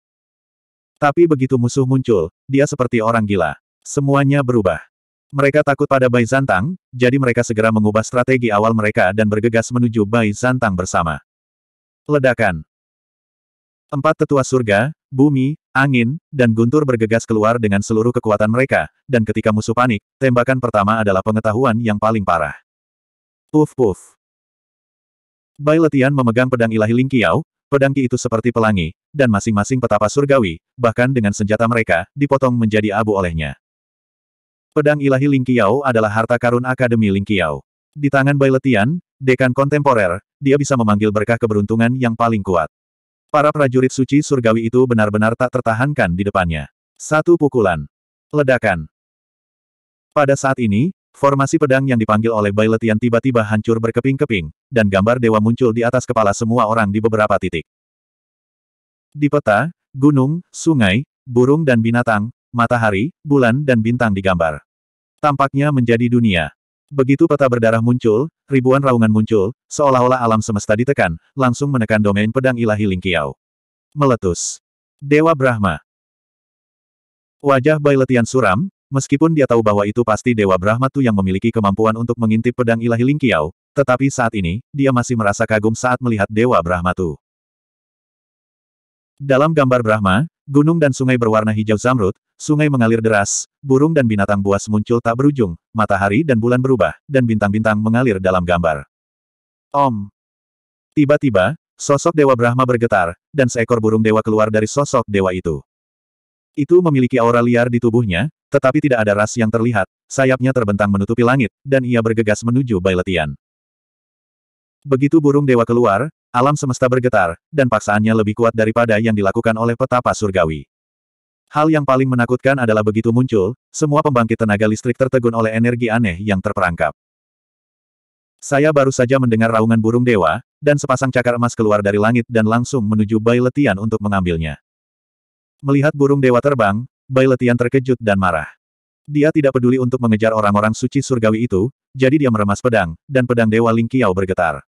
Speaker 1: Tapi begitu musuh muncul, dia seperti orang gila. Semuanya berubah. Mereka takut pada Bai Zantang, jadi mereka segera mengubah strategi awal mereka dan bergegas menuju Bai Zantang bersama. Ledakan Empat tetua surga, Bumi, angin, dan guntur bergegas keluar dengan seluruh kekuatan mereka, dan ketika musuh panik, tembakan pertama adalah pengetahuan yang paling parah. Puf puf. Bai Letian memegang pedang ilahi Ling Lingqiao, pedang Qi itu seperti pelangi, dan masing-masing petapa surgawi, bahkan dengan senjata mereka, dipotong menjadi abu olehnya. Pedang ilahi Ling Lingqiao adalah harta karun Akademi Ling Lingqiao. Di tangan Bai Letian, dekan kontemporer, dia bisa memanggil berkah keberuntungan yang paling kuat. Para prajurit suci surgawi itu benar-benar tak tertahankan di depannya. Satu pukulan. Ledakan. Pada saat ini, formasi pedang yang dipanggil oleh Bai tiba-tiba hancur berkeping-keping, dan gambar dewa muncul di atas kepala semua orang di beberapa titik. Di peta, gunung, sungai, burung dan binatang, matahari, bulan dan bintang digambar. Tampaknya menjadi dunia. Begitu peta berdarah muncul, ribuan raungan muncul, seolah-olah alam semesta ditekan, langsung menekan domain pedang ilahi Lingqiao. Meletus. Dewa Brahma. Wajah Bailetian suram, meskipun dia tahu bahwa itu pasti Dewa Brahma tuh yang memiliki kemampuan untuk mengintip pedang ilahi Lingqiao, tetapi saat ini, dia masih merasa kagum saat melihat Dewa Brahma tuh. Dalam gambar Brahma, gunung dan sungai berwarna hijau zamrud, sungai mengalir deras, burung dan binatang buas muncul tak berujung, matahari dan bulan berubah, dan bintang-bintang mengalir dalam gambar. Om. Tiba-tiba, sosok Dewa Brahma bergetar, dan seekor burung dewa keluar dari sosok dewa itu. Itu memiliki aura liar di tubuhnya, tetapi tidak ada ras yang terlihat, sayapnya terbentang menutupi langit, dan ia bergegas menuju Bailetian. Begitu burung dewa keluar, alam semesta bergetar, dan paksaannya lebih kuat daripada yang dilakukan oleh petapa surgawi. Hal yang paling menakutkan adalah begitu muncul, semua pembangkit tenaga listrik tertegun oleh energi aneh yang terperangkap. Saya baru saja mendengar raungan burung dewa, dan sepasang cakar emas keluar dari langit dan langsung menuju bayi Letian untuk mengambilnya. Melihat burung dewa terbang, bayi Letian terkejut dan marah. Dia tidak peduli untuk mengejar orang-orang suci surgawi itu, jadi dia meremas pedang, dan pedang Dewa Ling bergetar.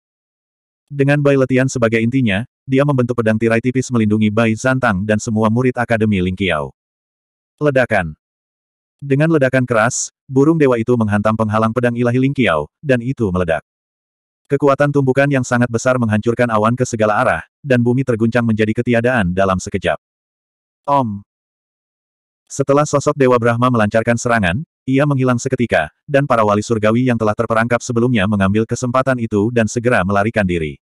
Speaker 1: Dengan Bai Letian sebagai intinya, dia membentuk pedang tirai tipis melindungi Bai Zantang dan semua murid Akademi Ling Lingqiao. Ledakan Dengan ledakan keras, burung dewa itu menghantam penghalang pedang ilahi Ling Lingqiao, dan itu meledak. Kekuatan tumbukan yang sangat besar menghancurkan awan ke segala arah, dan bumi terguncang menjadi ketiadaan dalam sekejap. Om! Setelah sosok Dewa Brahma melancarkan serangan, ia menghilang seketika, dan para wali surgawi yang telah terperangkap sebelumnya mengambil kesempatan itu dan segera melarikan diri.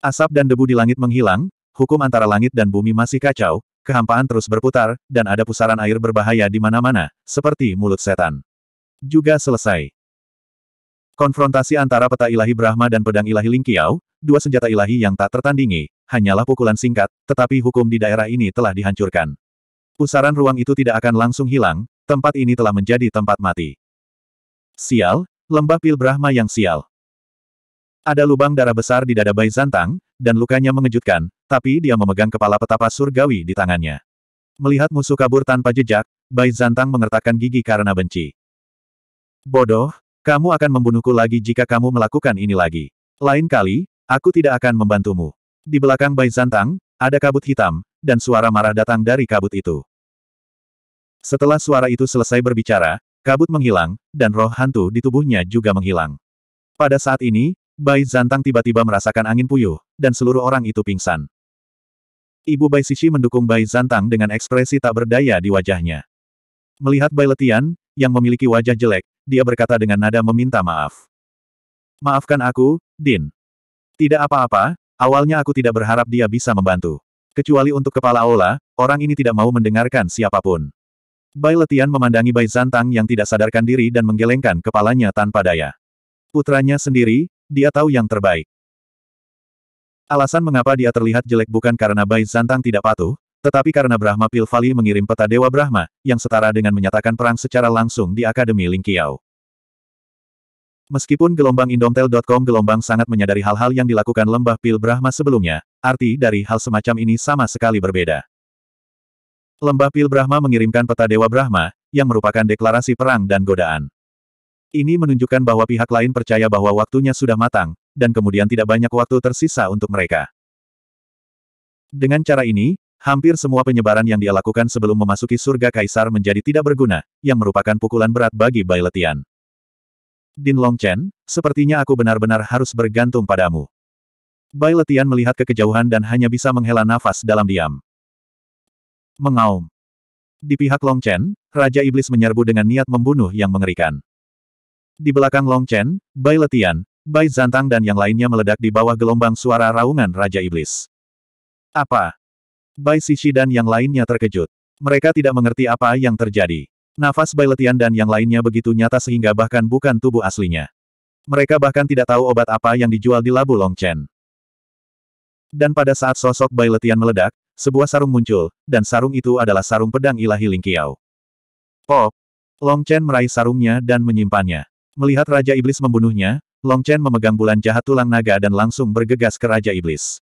Speaker 1: Asap dan debu di langit menghilang, hukum antara langit dan bumi masih kacau, kehampaan terus berputar, dan ada pusaran air berbahaya di mana-mana, seperti mulut setan. Juga selesai. Konfrontasi antara peta ilahi Brahma dan pedang ilahi Lingkiau, dua senjata ilahi yang tak tertandingi, hanyalah pukulan singkat, tetapi hukum di daerah ini telah dihancurkan. Pusaran ruang itu tidak akan langsung hilang, tempat ini telah menjadi tempat mati. Sial, lembah pil Brahma yang sial. Ada lubang darah besar di dada Baizantang, dan lukanya mengejutkan, tapi dia memegang kepala petapa surgawi di tangannya. Melihat musuh kabur tanpa jejak, Baizantang mengertakkan gigi karena benci. Bodoh, kamu akan membunuhku lagi jika kamu melakukan ini lagi. Lain kali, aku tidak akan membantumu. Di belakang Baizantang, ada kabut hitam, dan suara marah datang dari kabut itu. Setelah suara itu selesai berbicara, kabut menghilang, dan roh hantu di tubuhnya juga menghilang. Pada saat ini, Bai Zantang tiba-tiba merasakan angin puyuh, dan seluruh orang itu pingsan. Ibu Bai Sisi mendukung Bai Zantang dengan ekspresi tak berdaya di wajahnya. Melihat Bai Letian, yang memiliki wajah jelek, dia berkata dengan nada meminta maaf. Maafkan aku, Din. Tidak apa-apa, awalnya aku tidak berharap dia bisa membantu. Kecuali untuk kepala Aula, orang ini tidak mau mendengarkan siapapun. Bai Letian memandangi Bai Zantang yang tidak sadarkan diri dan menggelengkan kepalanya tanpa daya. Putranya sendiri, dia tahu yang terbaik. Alasan mengapa dia terlihat jelek bukan karena Bai Zantang tidak patuh, tetapi karena Brahma Pilvali mengirim peta Dewa Brahma, yang setara dengan menyatakan perang secara langsung di Akademi Lingqiao. Meskipun gelombang Indomtel.com gelombang sangat menyadari hal-hal yang dilakukan lembah Pil Brahma sebelumnya, arti dari hal semacam ini sama sekali berbeda. Lembah Pil Brahma mengirimkan peta Dewa Brahma, yang merupakan deklarasi perang dan godaan. Ini menunjukkan bahwa pihak lain percaya bahwa waktunya sudah matang, dan kemudian tidak banyak waktu tersisa untuk mereka. Dengan cara ini, hampir semua penyebaran yang dia lakukan sebelum memasuki surga kaisar menjadi tidak berguna, yang merupakan pukulan berat bagi Bai Letian. Din Longchen, sepertinya aku benar-benar harus bergantung padamu. Bai Letian melihat ke kejauhan dan hanya bisa menghela nafas dalam diam. Mengaum. Di pihak Long Chen, Raja Iblis menyerbu dengan niat membunuh yang mengerikan. Di belakang Long Chen, Bai Letian, Bai Zantang dan yang lainnya meledak di bawah gelombang suara raungan Raja Iblis. Apa? Bai Sishi dan yang lainnya terkejut. Mereka tidak mengerti apa yang terjadi. Nafas Bai Letian dan yang lainnya begitu nyata sehingga bahkan bukan tubuh aslinya. Mereka bahkan tidak tahu obat apa yang dijual di Labu Long Chen. Dan pada saat sosok Bai Letian meledak, sebuah sarung muncul, dan sarung itu adalah sarung pedang ilahi Lingqiao. Pop! Oh. Long Chen meraih sarungnya dan menyimpannya. Melihat Raja Iblis membunuhnya, Long Chen memegang bulan jahat tulang naga dan langsung bergegas ke Raja Iblis.